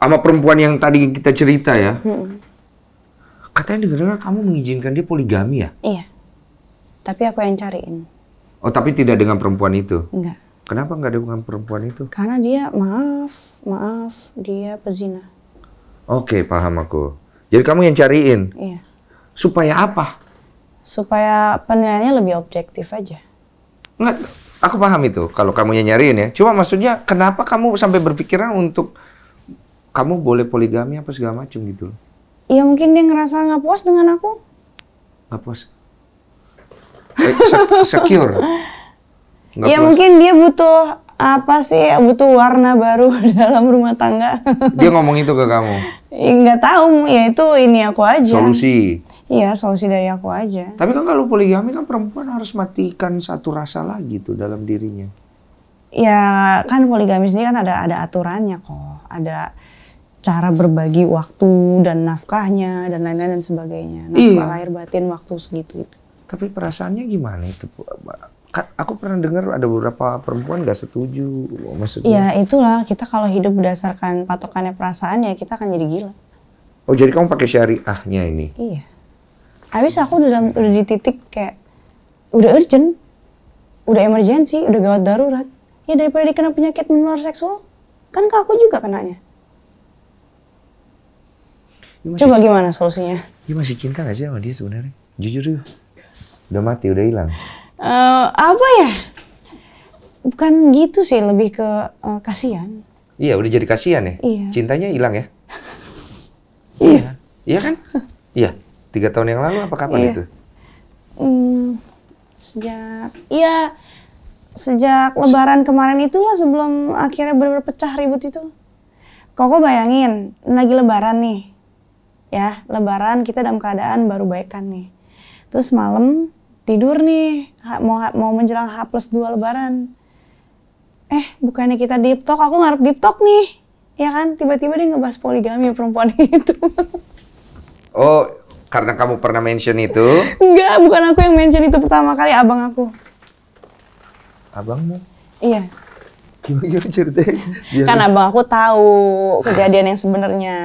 sama perempuan yang tadi kita cerita ya. Hmm. Katanya dengar kamu mengizinkan dia poligami ya? Iya. Tapi aku yang cariin. Oh, tapi tidak dengan perempuan itu? Enggak. Kenapa enggak dengan perempuan itu? Karena dia, maaf, maaf, dia pezina. Oke, paham aku. Jadi kamu yang cariin? Iya. Supaya apa? supaya penilaiannya lebih objektif aja. Enggak, aku paham itu kalau kamu nyariin ya. Cuma maksudnya kenapa kamu sampai berpikiran untuk kamu boleh poligami apa segala macam gitu ya Iya mungkin dia ngerasa nggak puas dengan aku. Nggak puas? Eh, secure? <laughs> Iya mungkin dia butuh apa sih butuh warna baru <laughs> dalam rumah tangga? <laughs> Dia ngomong itu ke kamu? Nggak tahu, ya itu ini aku aja. Solusi? Iya, solusi dari aku aja. Tapi kan kalau poligami kan perempuan harus matikan satu rasa lagi tuh dalam dirinya. Ya kan poligami sendiri kan ada ada aturannya kok, ada cara berbagi waktu dan nafkahnya dan lain-lain dan sebagainya. Nafkah iya. lahir batin waktu segitu. Tapi perasaannya gimana itu aku pernah dengar ada beberapa perempuan gak setuju maksudnya. Ya itulah kita kalau hidup berdasarkan patokannya perasaan ya kita akan jadi gila. Oh jadi kamu pakai syariahnya ini? Iya. Abis aku udah, udah di titik kayak udah urgent, udah emergency, udah gawat darurat. Ya daripada dikena penyakit menular seksual, kan ke aku juga kenanya. Coba gimana solusinya? Dia masih cinta gak sih sama dia sebenarnya? Jujur yuk. Udah mati, udah hilang uh, apa ya? Bukan gitu sih, lebih ke uh, kasihan. Iya, udah jadi kasihan ya. Iya. Cintanya hilang ya. <laughs> Iya. iya. Iya kan? <laughs> iya. Tiga tahun yang lalu apa kapan iya. itu? Hmm, sejak, iya sejak Lebaran kemarin itulah sebelum akhirnya benar-benar pecah ribut itu. Koko bayangin lagi Lebaran nih, ya Lebaran kita dalam keadaan baru baikan nih. Terus malam tidur nih mau mau menjelang H plus dua lebaran eh bukannya kita deep talk aku ngarep deep talk nih ya kan tiba-tiba dia ngebahas poligami perempuan <laughs> itu oh karena kamu pernah mention itu enggak bukan aku yang mention itu pertama kali abang aku abangmu iya gimana, ceritanya kan abang aku tahu kejadian yang sebenarnya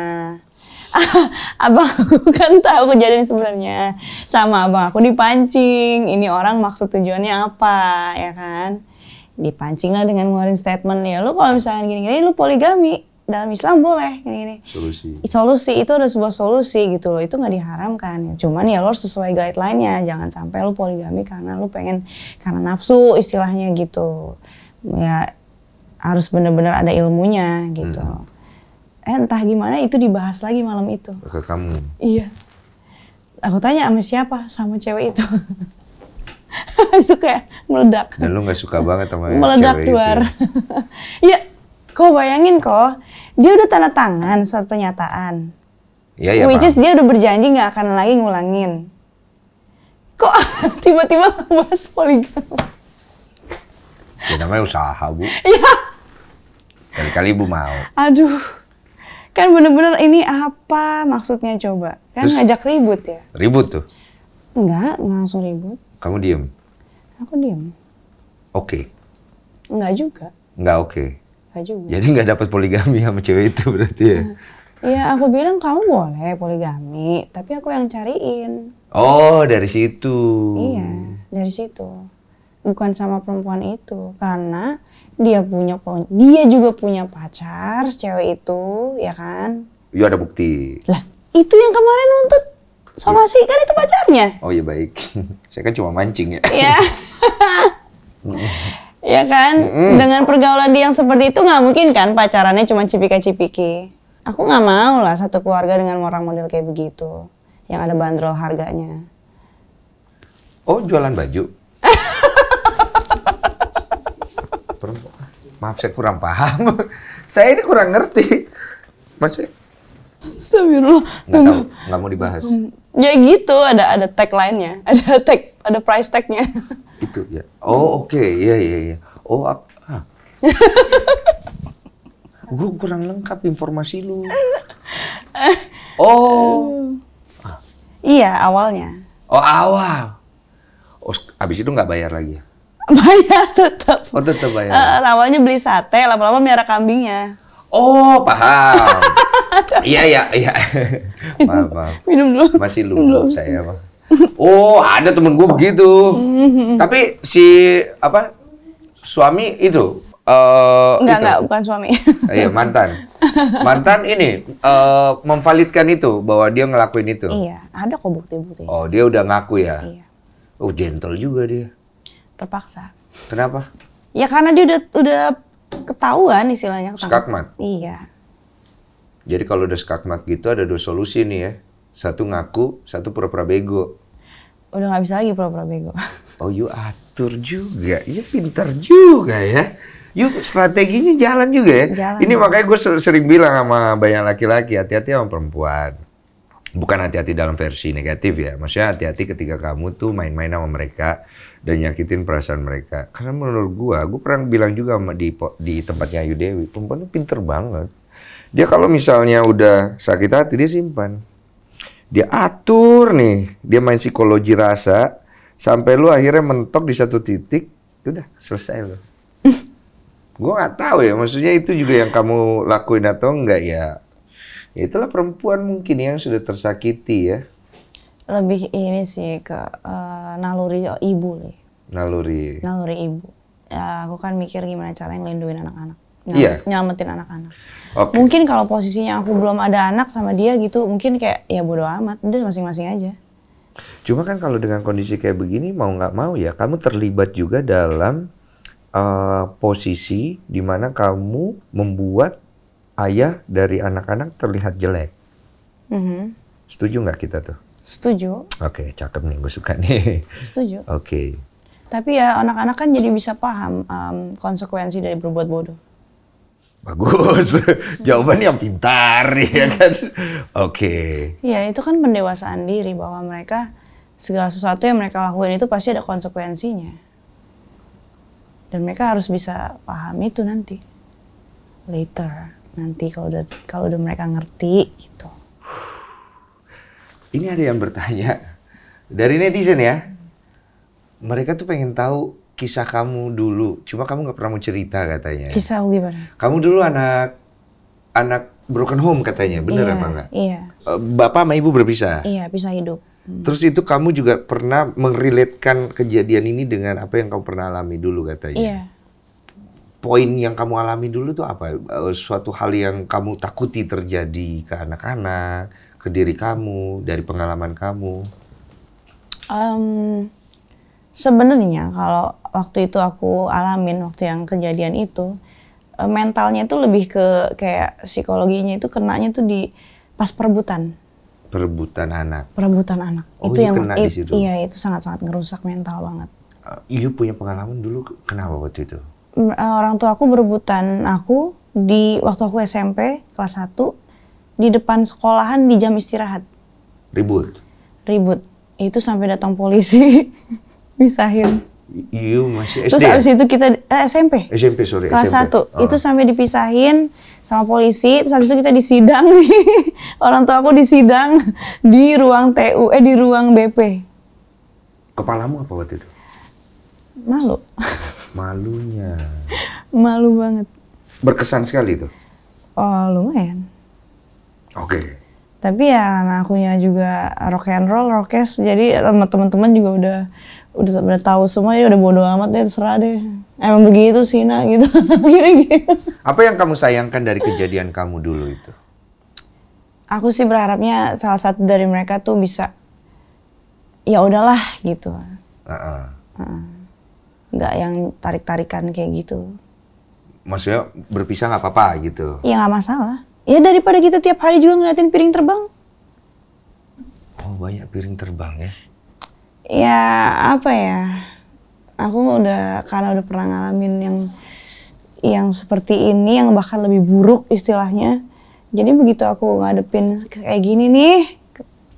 <laughs> abang aku kan tahu kejadian sebenarnya sama abang aku dipancing ini orang maksud tujuannya apa ya kan dipancing lah dengan ngeluarin statement ya lu kalau misalnya gini-gini lu poligami dalam Islam boleh gini-gini solusi solusi itu ada sebuah solusi gitu loh itu nggak diharamkan ya cuman ya lo harus sesuai guideline-nya jangan sampai lu poligami karena lu pengen karena nafsu istilahnya gitu ya harus benar-benar ada ilmunya gitu hmm. Eh, entah gimana itu dibahas lagi malam itu ke kamu iya aku tanya sama siapa sama cewek itu <laughs> itu kayak meledak dan lu gak suka banget sama meledak cewek luar <laughs> iya kok bayangin kok dia udah tanda tangan surat pernyataan Iya iya. which is dia udah berjanji gak akan lagi ngulangin kok <laughs> tiba-tiba bahas poligami Ya namanya usaha, Bu. Iya. Kali-kali Ibu mau. Aduh kan bener-bener ini apa maksudnya coba? Kan Terus, ngajak ribut ya? Ribut tuh? Enggak, nggak langsung ribut. Kamu diem? Aku diem. Oke. Okay. Enggak juga. Enggak oke. Okay. Enggak juga. Jadi enggak dapat poligami sama cewek itu berarti ya? <laughs> Iya, aku bilang kamu boleh poligami, tapi aku yang cariin. Oh, dari situ. Iya, dari situ. Bukan sama perempuan itu, karena dia punya dia juga punya pacar cewek itu ya kan ya ada bukti lah itu yang kemarin nuntut sama iya. sih kan itu pacarnya oh ya baik <laughs> saya kan cuma mancing ya ya <laughs> <laughs> ya kan mm. dengan pergaulan dia yang seperti itu nggak mungkin kan pacarannya cuma cipika-cipiki aku nggak mau lah satu keluarga dengan orang model kayak begitu yang ada bandrol harganya oh jualan baju maaf saya kurang paham. <laughs> saya ini kurang ngerti. Masih Astagfirullah. Nggak tahu, nggak mau dibahas. Ya gitu, ada ada tag lainnya, <laughs> ada tag, ada price tagnya. Itu ya. Oh oke, okay. ya ya. iya. Oh apa? Ah. <laughs> Gue kurang lengkap informasi lu. Oh. Ah. Iya awalnya. Oh awal. Oh abis itu nggak bayar lagi ya? <laughs> Bayar tetap. Oh tetap bayar. Uh, awalnya beli sate, lama-lama miara kambingnya. Oh, paham. <laughs> Iya, iya, iya. <laughs> Maaf, maaf. Minum dulu. Masih lupa saya, apa? Oh, ada temen gue begitu. Tapi si apa suami itu uh, enggak, enggak, bukan suami. Iya, mantan. Mantan ini uh, memvalidkan itu bahwa dia ngelakuin itu. Iya, ada kok bukti-bukti. Oh, dia udah ngaku ya. Iya. Oh, gentle juga dia terpaksa. Kenapa? Ya karena dia udah udah ketahuan istilahnya. Skakmat. Iya. Jadi kalau udah skakmat gitu ada dua solusi nih ya. Satu ngaku, satu pura-pura bego. Udah nggak bisa lagi pura-pura bego. <laughs> Oh, you atur juga. You pintar juga ya. Yuk strateginya jalan juga ya. Jalan Ini makanya gue sering bilang sama banyak laki-laki, hati-hati sama perempuan. Bukan hati-hati dalam versi negatif ya. Maksudnya hati-hati ketika kamu tuh main-main sama mereka dan nyakitin perasaan mereka. Karena menurut gua, gua pernah bilang juga sama di di tempatnya Ayu Dewi, perempuan itu pinter banget. Dia kalau misalnya udah sakit hati dia simpan. Dia atur nih, dia main psikologi rasa sampai lu akhirnya mentok di satu titik, ya udah selesai lo. <laughs> gua nggak tahu ya, maksudnya itu juga yang kamu lakuin atau enggak ya. ya itulah perempuan mungkin ya yang sudah tersakiti ya lebih ini sih ke uh, naluri ibu nih naluri naluri ibu ya, aku kan mikir gimana cara yang lindungin anak-anak Nyal iya. nyelamatin anak-anak okay. mungkin kalau posisinya aku belum ada anak sama dia gitu mungkin kayak ya bodo amat udah masing-masing aja cuma kan kalau dengan kondisi kayak begini mau nggak mau ya kamu terlibat juga dalam uh, posisi dimana kamu membuat ayah dari anak-anak terlihat jelek mm -hmm. setuju nggak kita tuh Setuju. Oke, okay, cakep nih, gue suka nih. Setuju. Oke. Okay. Tapi ya anak-anak kan jadi bisa paham um, konsekuensi dari berbuat bodoh. Bagus, <laughs> jawaban yang pintar ya hmm. kan. Oke. Okay. Iya, itu kan pendewasaan diri bahwa mereka segala sesuatu yang mereka lakukan itu pasti ada konsekuensinya. Dan mereka harus bisa paham itu nanti. Later, nanti kalau udah kalau udah mereka ngerti gitu. Ini ada yang bertanya dari netizen ya. Mereka tuh pengen tahu kisah kamu dulu. Cuma kamu nggak pernah mau cerita katanya. Kisah aku gimana? Kamu dulu anak anak broken home katanya, bener iya, apa enggak? Iya. Eh, bapak sama ibu berpisah. Iya, bisa hidup. Terus itu kamu juga pernah mengrelatekan kejadian ini dengan apa yang kamu pernah alami dulu katanya. Iya. Poin yang kamu alami dulu tuh apa? Eh, suatu hal yang kamu takuti terjadi ke anak-anak ke diri kamu dari pengalaman kamu? Um, Sebenarnya kalau waktu itu aku alamin waktu yang kejadian itu eh, mentalnya itu lebih ke kayak psikologinya itu kenanya tuh di pas perebutan. Perebutan anak. Perebutan anak. Oh, itu yang kena it, iya itu sangat-sangat ngerusak mental banget. Uh, you punya pengalaman dulu kenapa waktu itu? Eh, orang tua aku berebutan aku di waktu aku SMP kelas 1 di depan sekolahan di jam istirahat. Ribut. Ribut. Itu sampai datang polisi misahin. <laughs> Iya masih SD. Terus ya? abis itu kita eh, SMP. SMP sorry. Kelas SMP. 1. Oh. Ah. Itu sampai dipisahin sama polisi. Terus abis itu kita disidang nih. <laughs> Orang tua aku disidang di ruang TU eh di ruang BP. Kepalamu apa waktu itu? Malu. Malunya. <laughs> Malu banget. Berkesan sekali itu. Oh lumayan Oke. Okay. Tapi ya karena akunya juga rock and roll, rockers. jadi sama teman-teman juga udah udah udah tahu semua ya udah bodo amat deh terserah deh emang begitu sih nak gitu gini <laughs> gini. apa yang kamu sayangkan dari kejadian kamu dulu itu aku sih berharapnya salah satu dari mereka tuh bisa ya udahlah gitu uh-uh. Uh, Gak yang tarik tarikan kayak gitu maksudnya berpisah nggak apa apa gitu Iya nggak masalah Ya daripada kita tiap hari juga ngeliatin piring terbang. Oh banyak piring terbang ya? Ya apa ya? Aku udah karena udah pernah ngalamin yang yang seperti ini yang bahkan lebih buruk istilahnya. Jadi begitu aku ngadepin kayak gini nih,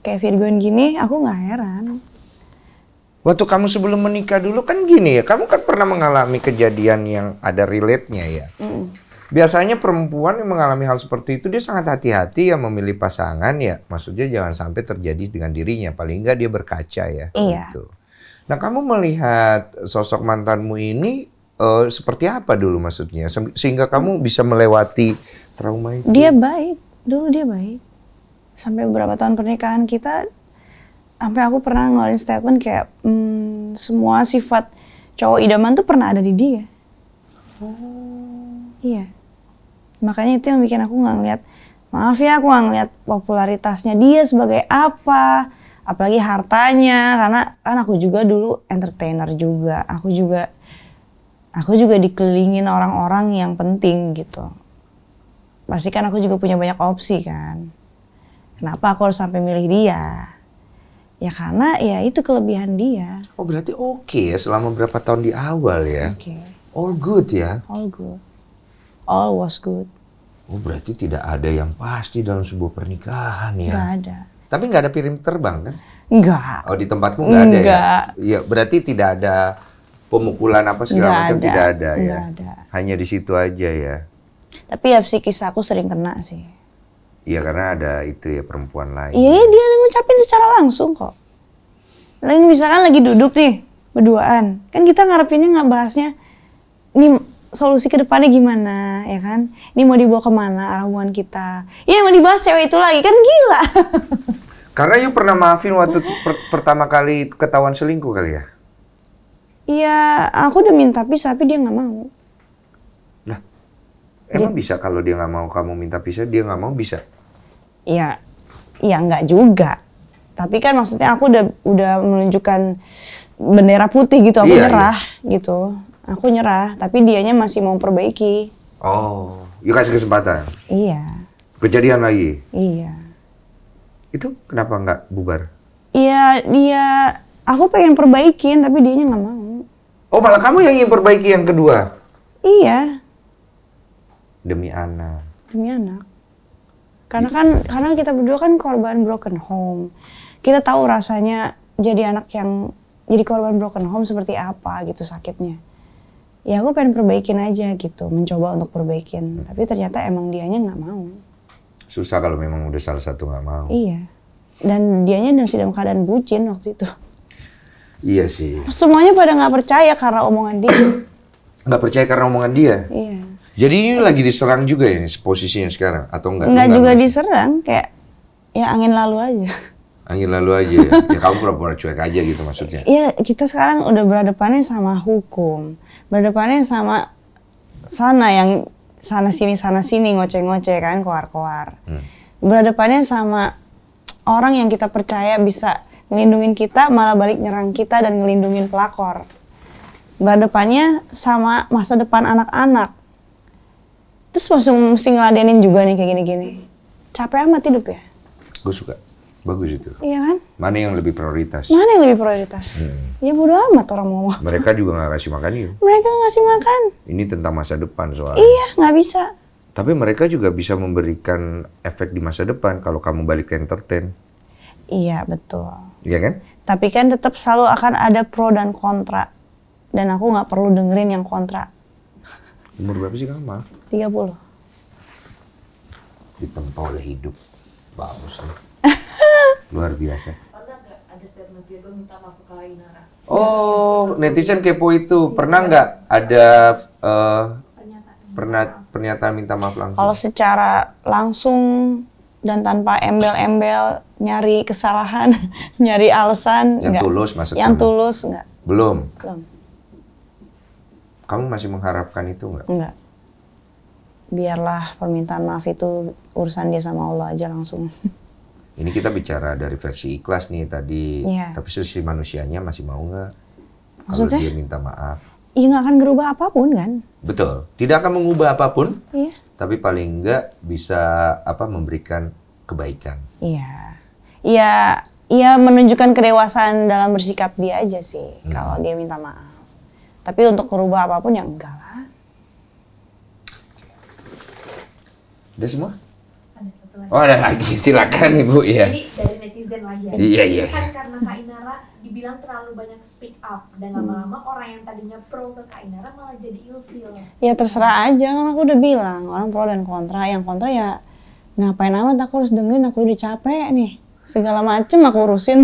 kayak Virgoin gini, aku nggak heran. Waktu kamu sebelum menikah dulu kan gini ya, kamu kan pernah mengalami kejadian yang ada relate-nya ya. Mm biasanya perempuan yang mengalami hal seperti itu dia sangat hati-hati ya memilih pasangan ya maksudnya jangan sampai terjadi dengan dirinya paling enggak dia berkaca ya iya. gitu. Nah kamu melihat sosok mantanmu ini uh, seperti apa dulu maksudnya sehingga kamu bisa melewati trauma itu? Dia baik dulu dia baik sampai beberapa tahun pernikahan kita sampai aku pernah ngeluarin statement kayak hmm, semua sifat cowok idaman tuh pernah ada di dia. Oh Iya. Makanya itu yang bikin aku nggak ngeliat, maaf ya aku nggak ngeliat popularitasnya dia sebagai apa, apalagi hartanya, karena kan aku juga dulu entertainer juga, aku juga aku juga dikelilingin orang-orang yang penting gitu. Pasti kan aku juga punya banyak opsi kan. Kenapa aku harus sampai milih dia? Ya karena ya itu kelebihan dia. Oh berarti oke okay ya selama berapa tahun di awal ya? Oke. Okay. All good ya? All good all was good. Oh berarti tidak ada yang pasti dalam sebuah pernikahan ya? Gak ada. Tapi nggak ada piring terbang kan? Nggak. Oh di tempatmu nggak ada ya? Iya berarti tidak ada pemukulan apa segala gak macam ada. tidak ada ya? ada. Hanya di situ aja ya? Tapi ya psikis aku sering kena sih. Iya karena ada itu ya perempuan lain. Iya, iya dia ngucapin secara langsung kok. Lain misalkan lagi duduk nih berduaan, kan kita ngarepinnya nggak bahasnya. ini solusi ke depannya gimana ya kan ini mau dibawa kemana arah hubungan kita ya mau dibahas cewek itu lagi kan gila <laughs> karena yang pernah maafin waktu per pertama kali ketahuan selingkuh kali ya iya aku udah minta pisah tapi dia nggak mau Nah, emang dia, bisa kalau dia nggak mau kamu minta pisah dia nggak mau bisa iya iya nggak juga tapi kan maksudnya aku udah udah menunjukkan bendera putih gitu aku iya, iya. nyerah iya. gitu Aku nyerah, tapi dianya masih mau perbaiki. Oh, you ya kasih kesempatan. Iya. Kejadian lagi. Iya. Itu kenapa nggak bubar? Iya, dia aku pengen perbaikin tapi dianya nggak mau. Oh, malah kamu yang ingin perbaiki yang kedua? Iya. Demi anak. Demi anak. Karena kan karena kita berdua kan korban broken home. Kita tahu rasanya jadi anak yang jadi korban broken home seperti apa gitu sakitnya ya aku pengen perbaikin aja gitu mencoba untuk perbaikin hmm. tapi ternyata emang dianya nggak mau susah kalau memang udah salah satu nggak mau iya dan dianya masih dalam keadaan bucin waktu itu iya sih semuanya pada nggak percaya karena omongan dia <clears throat> nggak percaya karena omongan dia iya jadi ini lagi diserang juga ya posisinya sekarang atau enggak? Enggak juga diserang, kayak ya angin lalu aja. <laughs> angin lalu aja ya, ya kamu pura-pura cuek aja gitu maksudnya Iya kita sekarang udah berhadapannya sama hukum berhadapannya sama sana yang sana sini sana sini ngoceh-ngoceh kan keluar-keluar hmm. berhadapannya sama orang yang kita percaya bisa ngelindungin kita malah balik nyerang kita dan ngelindungin pelakor berhadapannya sama masa depan anak-anak terus langsung mesti ngeladenin juga nih kayak gini-gini capek amat hidup ya gue suka Bagus itu. Iya kan? Mana yang lebih prioritas? Mana yang lebih prioritas? Hmm. Ya bodo amat orang mau. Mereka juga nggak kasih makan yuk. Mereka nggak kasih makan. Ini tentang masa depan soalnya. Iya, nggak bisa. Tapi mereka juga bisa memberikan efek di masa depan kalau kamu balik ke entertain. Iya, betul. Iya kan? Tapi kan tetap selalu akan ada pro dan kontra. Dan aku nggak perlu dengerin yang kontra. Umur berapa sih kamu, 30. Ditempa oleh hidup. Bagus. lah. Luar biasa. Oh, netizen kepo itu pernah nggak ada uh, pernah pernyataan minta maaf langsung? Kalau secara langsung dan tanpa embel-embel nyari kesalahan, <laughs> nyari alasan yang enggak. tulus maksudnya? Yang kamu? tulus nggak? Belum. Belum. Kamu masih mengharapkan itu nggak? Nggak. Biarlah permintaan maaf itu urusan dia sama Allah aja langsung. <laughs> Ini kita bicara dari versi ikhlas nih tadi, yeah. tapi sisi manusianya masih mau nggak? Kalau dia minta maaf. Iya nggak akan berubah apapun kan? Betul, tidak akan mengubah apapun. Iya. Tapi paling nggak bisa apa memberikan kebaikan. Iya, iya, iya menunjukkan kedewasaan dalam bersikap dia aja sih. Hmm. Kalau dia minta maaf, tapi untuk merubah apapun ya enggak lah. Udah semua? satu lagi. Oh ada lagi, <laughs> silakan ibu ya. Jadi dari netizen lagi. Ya. Iya iya. Kan iya. karena Kak Inara dibilang terlalu banyak speak up dan hmm. lama-lama hmm. orang yang tadinya pro ke Kak Inara malah jadi ilfil. Ya terserah aja, kan aku udah bilang orang pro dan kontra. Yang kontra ya ngapain amat aku harus dengerin aku udah capek nih segala macem aku urusin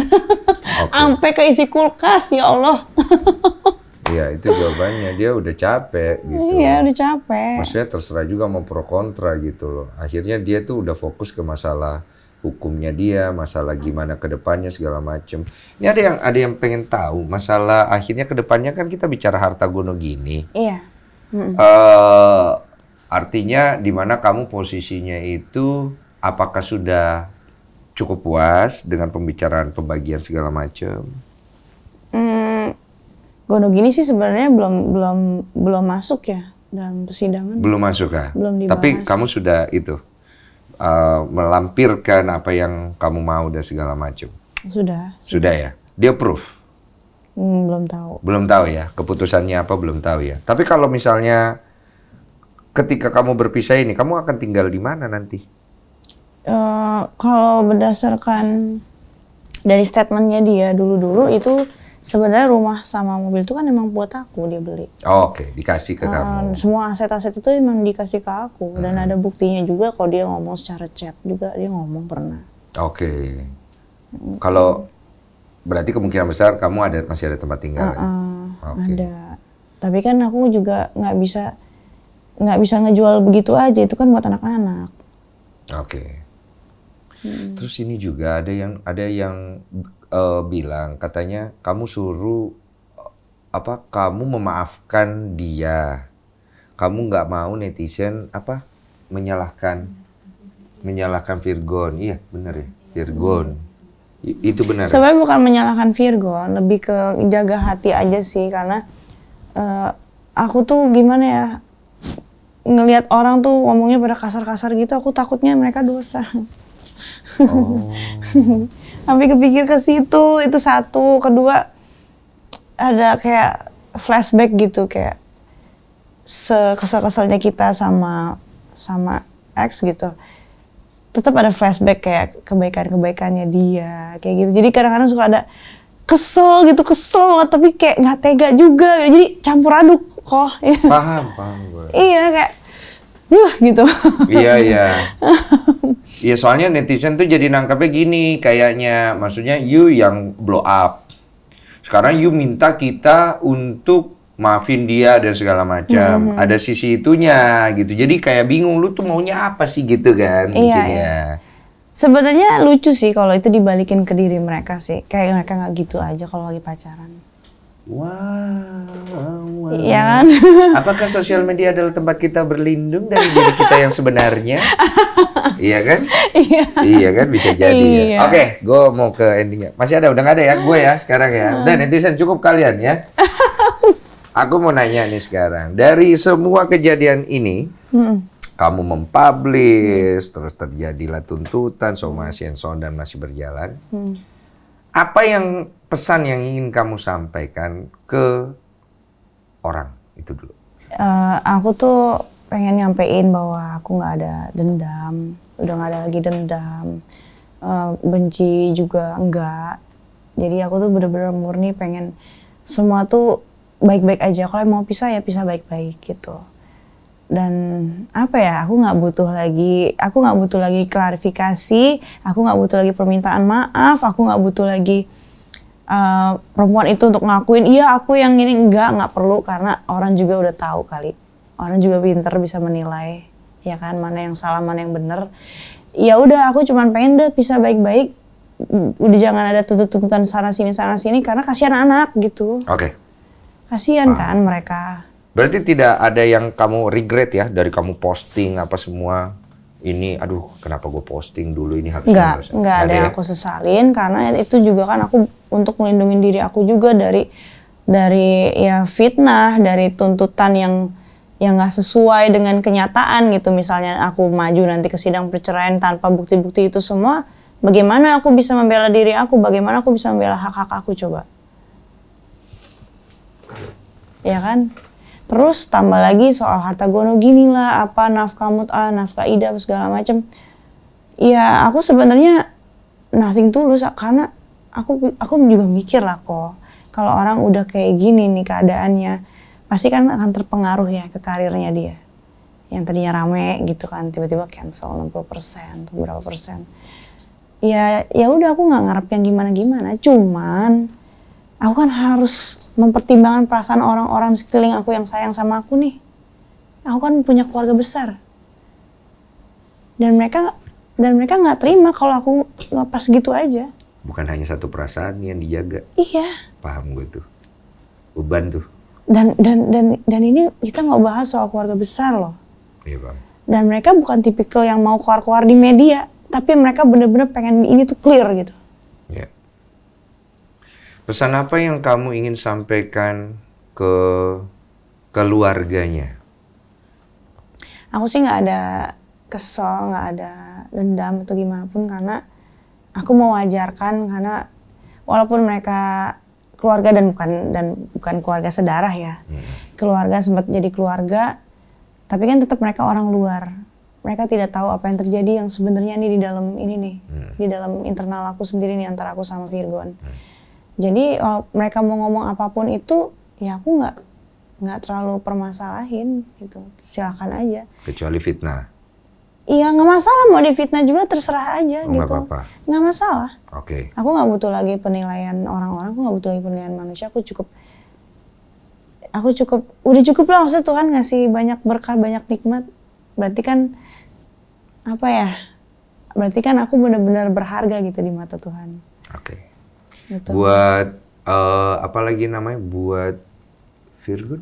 sampai <laughs> okay. ke isi kulkas ya Allah <laughs> Iya itu jawabannya dia udah capek gitu. Iya udah capek. Maksudnya terserah juga mau pro kontra gitu loh. Akhirnya dia tuh udah fokus ke masalah hukumnya dia, masalah gimana ke depannya segala macem. Ini ada yang ada yang pengen tahu masalah akhirnya ke depannya kan kita bicara harta gono gini. Iya. Uh, artinya dimana kamu posisinya itu apakah sudah cukup puas dengan pembicaraan pembagian segala macem? Mm, Gono gini sih sebenarnya belum belum belum masuk ya dalam persidangan. Belum masuk ya. Belum dibahas. Tapi kamu sudah itu uh, melampirkan apa yang kamu mau dan segala macam. Sudah. Sudah ya. Dia proof. Hmm, belum tahu. Belum tahu ya. Keputusannya apa belum tahu ya. Tapi kalau misalnya ketika kamu berpisah ini, kamu akan tinggal di mana nanti? Uh, kalau berdasarkan dari statementnya dia dulu-dulu itu sebenarnya rumah sama mobil itu kan emang buat aku dia beli. Oh, Oke, okay. dikasih ke uh, kamu. Semua aset-aset itu emang dikasih ke aku hmm. dan ada buktinya juga kalau dia ngomong secara chat juga dia ngomong pernah. Oke. Okay. Hmm. Kalau berarti kemungkinan besar kamu ada masih ada tempat tinggal. Uh, ya? ah, uh, ah, okay. Ada. Tapi kan aku juga nggak bisa nggak bisa ngejual begitu aja itu kan buat anak-anak. Oke. Okay. Hmm. Terus ini juga ada yang ada yang uh, bilang katanya kamu suruh eh, apa kamu memaafkan dia kamu nggak mau netizen apa menyalahkan menyalahkan Virgon iya bener ya Virgon itu benar ya? sebenarnya bukan menyalahkan Virgon lebih ke jaga hati aja sih karena uh, aku tuh gimana ya ngelihat orang tuh ngomongnya pada kasar-kasar gitu aku takutnya mereka dosa oh. <laughs> sampai kepikir ke situ itu satu kedua ada kayak flashback gitu kayak sekesel-keselnya kita sama sama ex gitu tetap ada flashback kayak kebaikan-kebaikannya dia kayak gitu jadi kadang-kadang suka ada kesel gitu kesel tapi kayak nggak tega juga gitu. jadi campur aduk kok ya. paham paham gue iya kayak Wah, gitu. Iya, iya. <laughs> Iya, soalnya netizen tuh jadi nangkapnya gini, kayaknya. Maksudnya, you yang blow up. Sekarang you minta kita untuk maafin dia dan segala macam. Mm -hmm. Ada sisi itunya, gitu. Jadi kayak bingung, lu tuh maunya apa sih gitu kan? Iya, mungkin iya. ya. Sebenarnya lucu sih kalau itu dibalikin ke diri mereka sih. Kayak mereka nggak gitu aja kalau lagi pacaran. Wow, wow. Iya kan? <laughs> Apakah sosial media adalah tempat kita berlindung dari diri kita yang sebenarnya? <laughs> iya kan? Iya. Iya kan bisa jadi. Ya. Iya. Ya. Oke, okay, gue mau ke endingnya. Masih ada? Udah gak ada ya? Gue ya sekarang ya. Hmm. Dan netizen cukup kalian ya. <laughs> Aku mau nanya nih sekarang. Dari semua kejadian ini, hmm. kamu mempublish, terus terjadilah tuntutan, somasi and so on, dan masih berjalan. Hmm apa yang pesan yang ingin kamu sampaikan ke orang itu dulu? Uh, aku tuh pengen nyampein bahwa aku nggak ada dendam, udah nggak ada lagi dendam, uh, benci juga enggak. Jadi aku tuh bener-bener murni pengen semua tuh baik-baik aja. Kalau mau pisah ya pisah baik-baik gitu dan apa ya aku nggak butuh lagi aku nggak butuh lagi klarifikasi aku nggak butuh lagi permintaan maaf aku nggak butuh lagi uh, perempuan itu untuk ngakuin iya aku yang ini enggak nggak perlu karena orang juga udah tahu kali orang juga pinter bisa menilai ya kan mana yang salah mana yang benar ya udah aku cuman pengen deh bisa baik-baik udah jangan ada tutup tuntutan sana sini sana sini karena kasihan anak gitu oke okay. kasihan kan mereka Berarti tidak ada yang kamu regret ya dari kamu posting apa semua ini aduh kenapa gue posting dulu ini harus nggak nggak ada ya? yang aku sesalin karena itu juga kan aku untuk melindungi diri aku juga dari dari ya fitnah dari tuntutan yang yang nggak sesuai dengan kenyataan gitu misalnya aku maju nanti ke sidang perceraian tanpa bukti-bukti itu semua bagaimana aku bisa membela diri aku bagaimana aku bisa membela hak-hak aku coba ya kan Terus tambah lagi soal harta gono gini lah, apa nafkah mut'ah, nafkah idah segala macem. Ya aku sebenarnya nothing tulus karena aku aku juga mikir lah kok kalau orang udah kayak gini nih keadaannya pasti kan akan terpengaruh ya ke karirnya dia yang tadinya rame gitu kan tiba-tiba cancel 60 persen berapa persen ya ya udah aku nggak ngarep yang gimana gimana cuman aku kan harus mempertimbangkan perasaan orang-orang sekeliling aku yang sayang sama aku nih. Aku kan punya keluarga besar. Dan mereka dan mereka nggak terima kalau aku lepas gitu aja. Bukan hanya satu perasaan yang dijaga. Iya. Paham gue tuh. Beban tuh. Dan dan dan dan ini kita nggak bahas soal keluarga besar loh. Iya bang. Dan mereka bukan tipikal yang mau keluar-keluar di media, tapi mereka bener-bener pengen ini tuh clear gitu. Iya. Yeah Pesan apa yang kamu ingin sampaikan ke keluarganya? Aku sih nggak ada kesel, nggak ada dendam atau gimana pun karena aku mau ajarkan karena walaupun mereka keluarga dan bukan dan bukan keluarga sedarah ya, hmm. keluarga sempat jadi keluarga, tapi kan tetap mereka orang luar. Mereka tidak tahu apa yang terjadi yang sebenarnya ini di dalam ini nih, hmm. di dalam internal aku sendiri nih antara aku sama Virgon. Hmm jadi oh, mereka mau ngomong apapun itu, ya aku nggak nggak terlalu permasalahin gitu. Silakan aja. Kecuali fitnah. Iya nggak masalah mau difitnah juga terserah aja oh, gitu. Nggak masalah. Oke. Okay. Aku nggak butuh lagi penilaian orang-orang. Aku nggak butuh lagi penilaian manusia. Aku cukup aku cukup udah cukup lah maksudnya Tuhan ngasih banyak berkah banyak nikmat berarti kan apa ya berarti kan aku benar-benar berharga gitu di mata Tuhan. Oke. Okay. Betul. buat uh, lagi namanya buat Virgon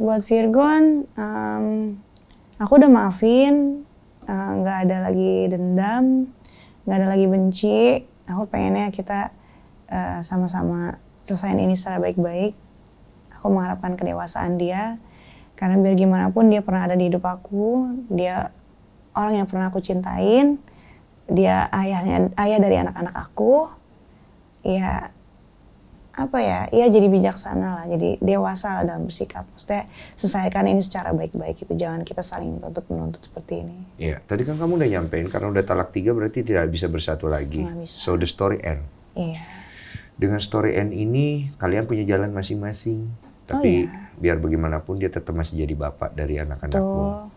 buat Virgon um, aku udah maafin eh, nggak uh, ada lagi dendam nggak ada lagi benci aku pengennya kita sama eh, sama-sama selesaiin ini secara baik-baik aku mengharapkan kedewasaan dia karena biar gimana pun dia pernah ada di hidup aku dia orang yang pernah aku cintain dia ayahnya ayah dari anak-anak aku ya apa ya ya jadi bijaksana lah jadi dewasa lah dalam bersikap maksudnya selesaikan ini secara baik-baik itu jangan kita saling tuntut menuntut seperti ini Iya, tadi kan kamu udah nyampein karena udah talak tiga berarti tidak bisa bersatu lagi bisa. so the story end iya dengan story end ini kalian punya jalan masing-masing tapi oh, iya. biar bagaimanapun dia tetap masih jadi bapak dari anak-anakmu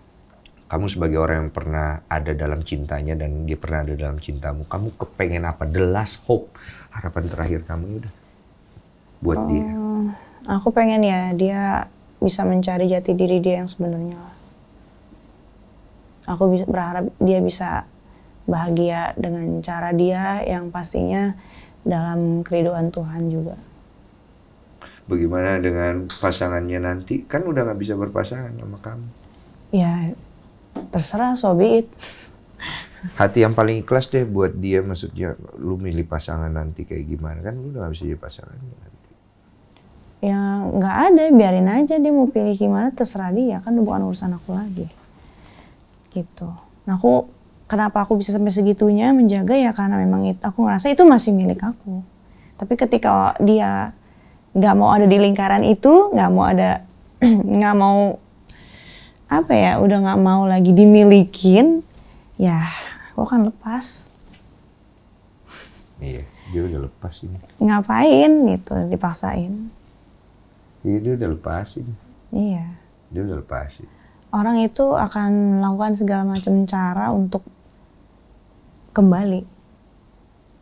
kamu sebagai orang yang pernah ada dalam cintanya dan dia pernah ada dalam cintamu, kamu kepengen apa? The last hope harapan terakhir kamu ya udah buat um, dia? Oh, aku pengen ya dia bisa mencari jati diri dia yang sebenarnya. Aku bisa, berharap dia bisa bahagia dengan cara dia yang pastinya dalam keridoan Tuhan juga. Bagaimana dengan pasangannya nanti? Kan udah nggak bisa berpasangan sama kamu. Ya, terserah sobit hati yang paling ikhlas deh buat dia maksudnya lu milih pasangan nanti kayak gimana kan lu udah bisa jadi pasangan nanti ya nggak ada biarin aja dia mau pilih gimana terserah dia kan bukan urusan aku lagi gitu nah aku kenapa aku bisa sampai segitunya menjaga ya karena memang itu, aku ngerasa itu masih milik aku tapi ketika dia nggak mau ada di lingkaran itu nggak mau ada <clears throat> nggak mau apa ya udah nggak mau lagi dimilikin ya gue kan lepas iya dia udah lepas ini ngapain itu dipaksain iya dia udah lepas ini. iya dia udah lepas ini. orang itu akan melakukan segala macam cara untuk kembali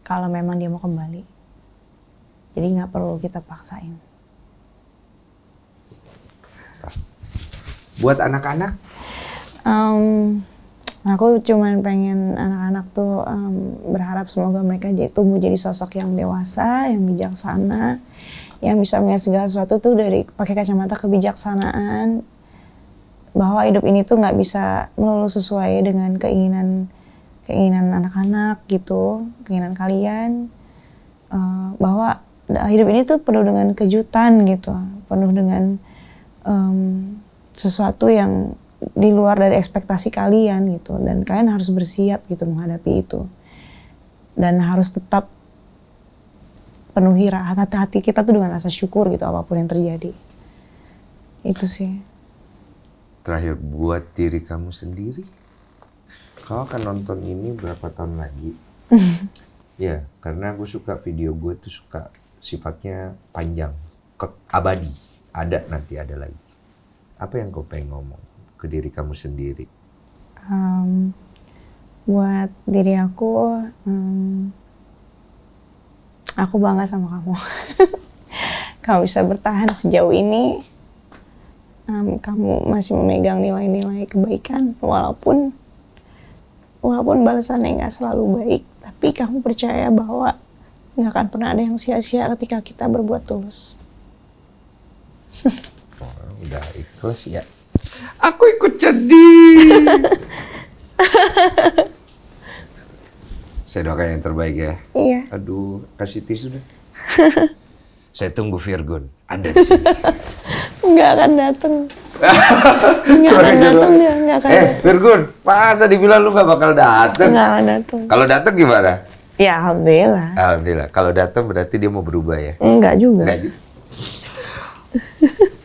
kalau memang dia mau kembali jadi nggak perlu kita paksain buat anak-anak um, aku cuma pengen anak-anak tuh um, berharap semoga mereka jadi tumbuh jadi sosok yang dewasa, yang bijaksana, yang bisa melihat segala sesuatu tuh dari pakai kacamata kebijaksanaan, bahwa hidup ini tuh nggak bisa melulu sesuai dengan keinginan keinginan anak-anak gitu, keinginan kalian, uh, bahwa hidup ini tuh penuh dengan kejutan gitu, penuh dengan um, sesuatu yang di luar dari ekspektasi kalian gitu dan kalian harus bersiap gitu menghadapi itu dan harus tetap penuhi hati-hati kita tuh dengan rasa syukur gitu apapun yang terjadi itu sih terakhir buat diri kamu sendiri kau akan nonton ini berapa tahun lagi <laughs> ya karena aku suka video gue tuh suka sifatnya panjang ke abadi ada nanti ada lagi apa yang kau pengen ngomong ke diri kamu sendiri? Um, buat diri aku, um, aku bangga sama kamu. <laughs> kamu bisa bertahan sejauh ini. Um, kamu masih memegang nilai-nilai kebaikan, walaupun walaupun balasannya nggak selalu baik, tapi kamu percaya bahwa nggak akan pernah ada yang sia-sia ketika kita berbuat tulus. oh, <laughs> udah ikhlas ya aku ikut sedih. <laughs> Saya doakan yang terbaik ya. Iya. Aduh, kasih tisu deh. <laughs> Saya tunggu Virgun. Anda di sini. Enggak akan datang. Enggak <laughs> akan datang dia, enggak akan. Eh, Virgun, masa dibilang lu nggak bakal datang? Enggak akan datang. Kalau datang gimana? Ya, alhamdulillah. Alhamdulillah. Kalau datang berarti dia mau berubah ya? Enggak juga. Enggak juga.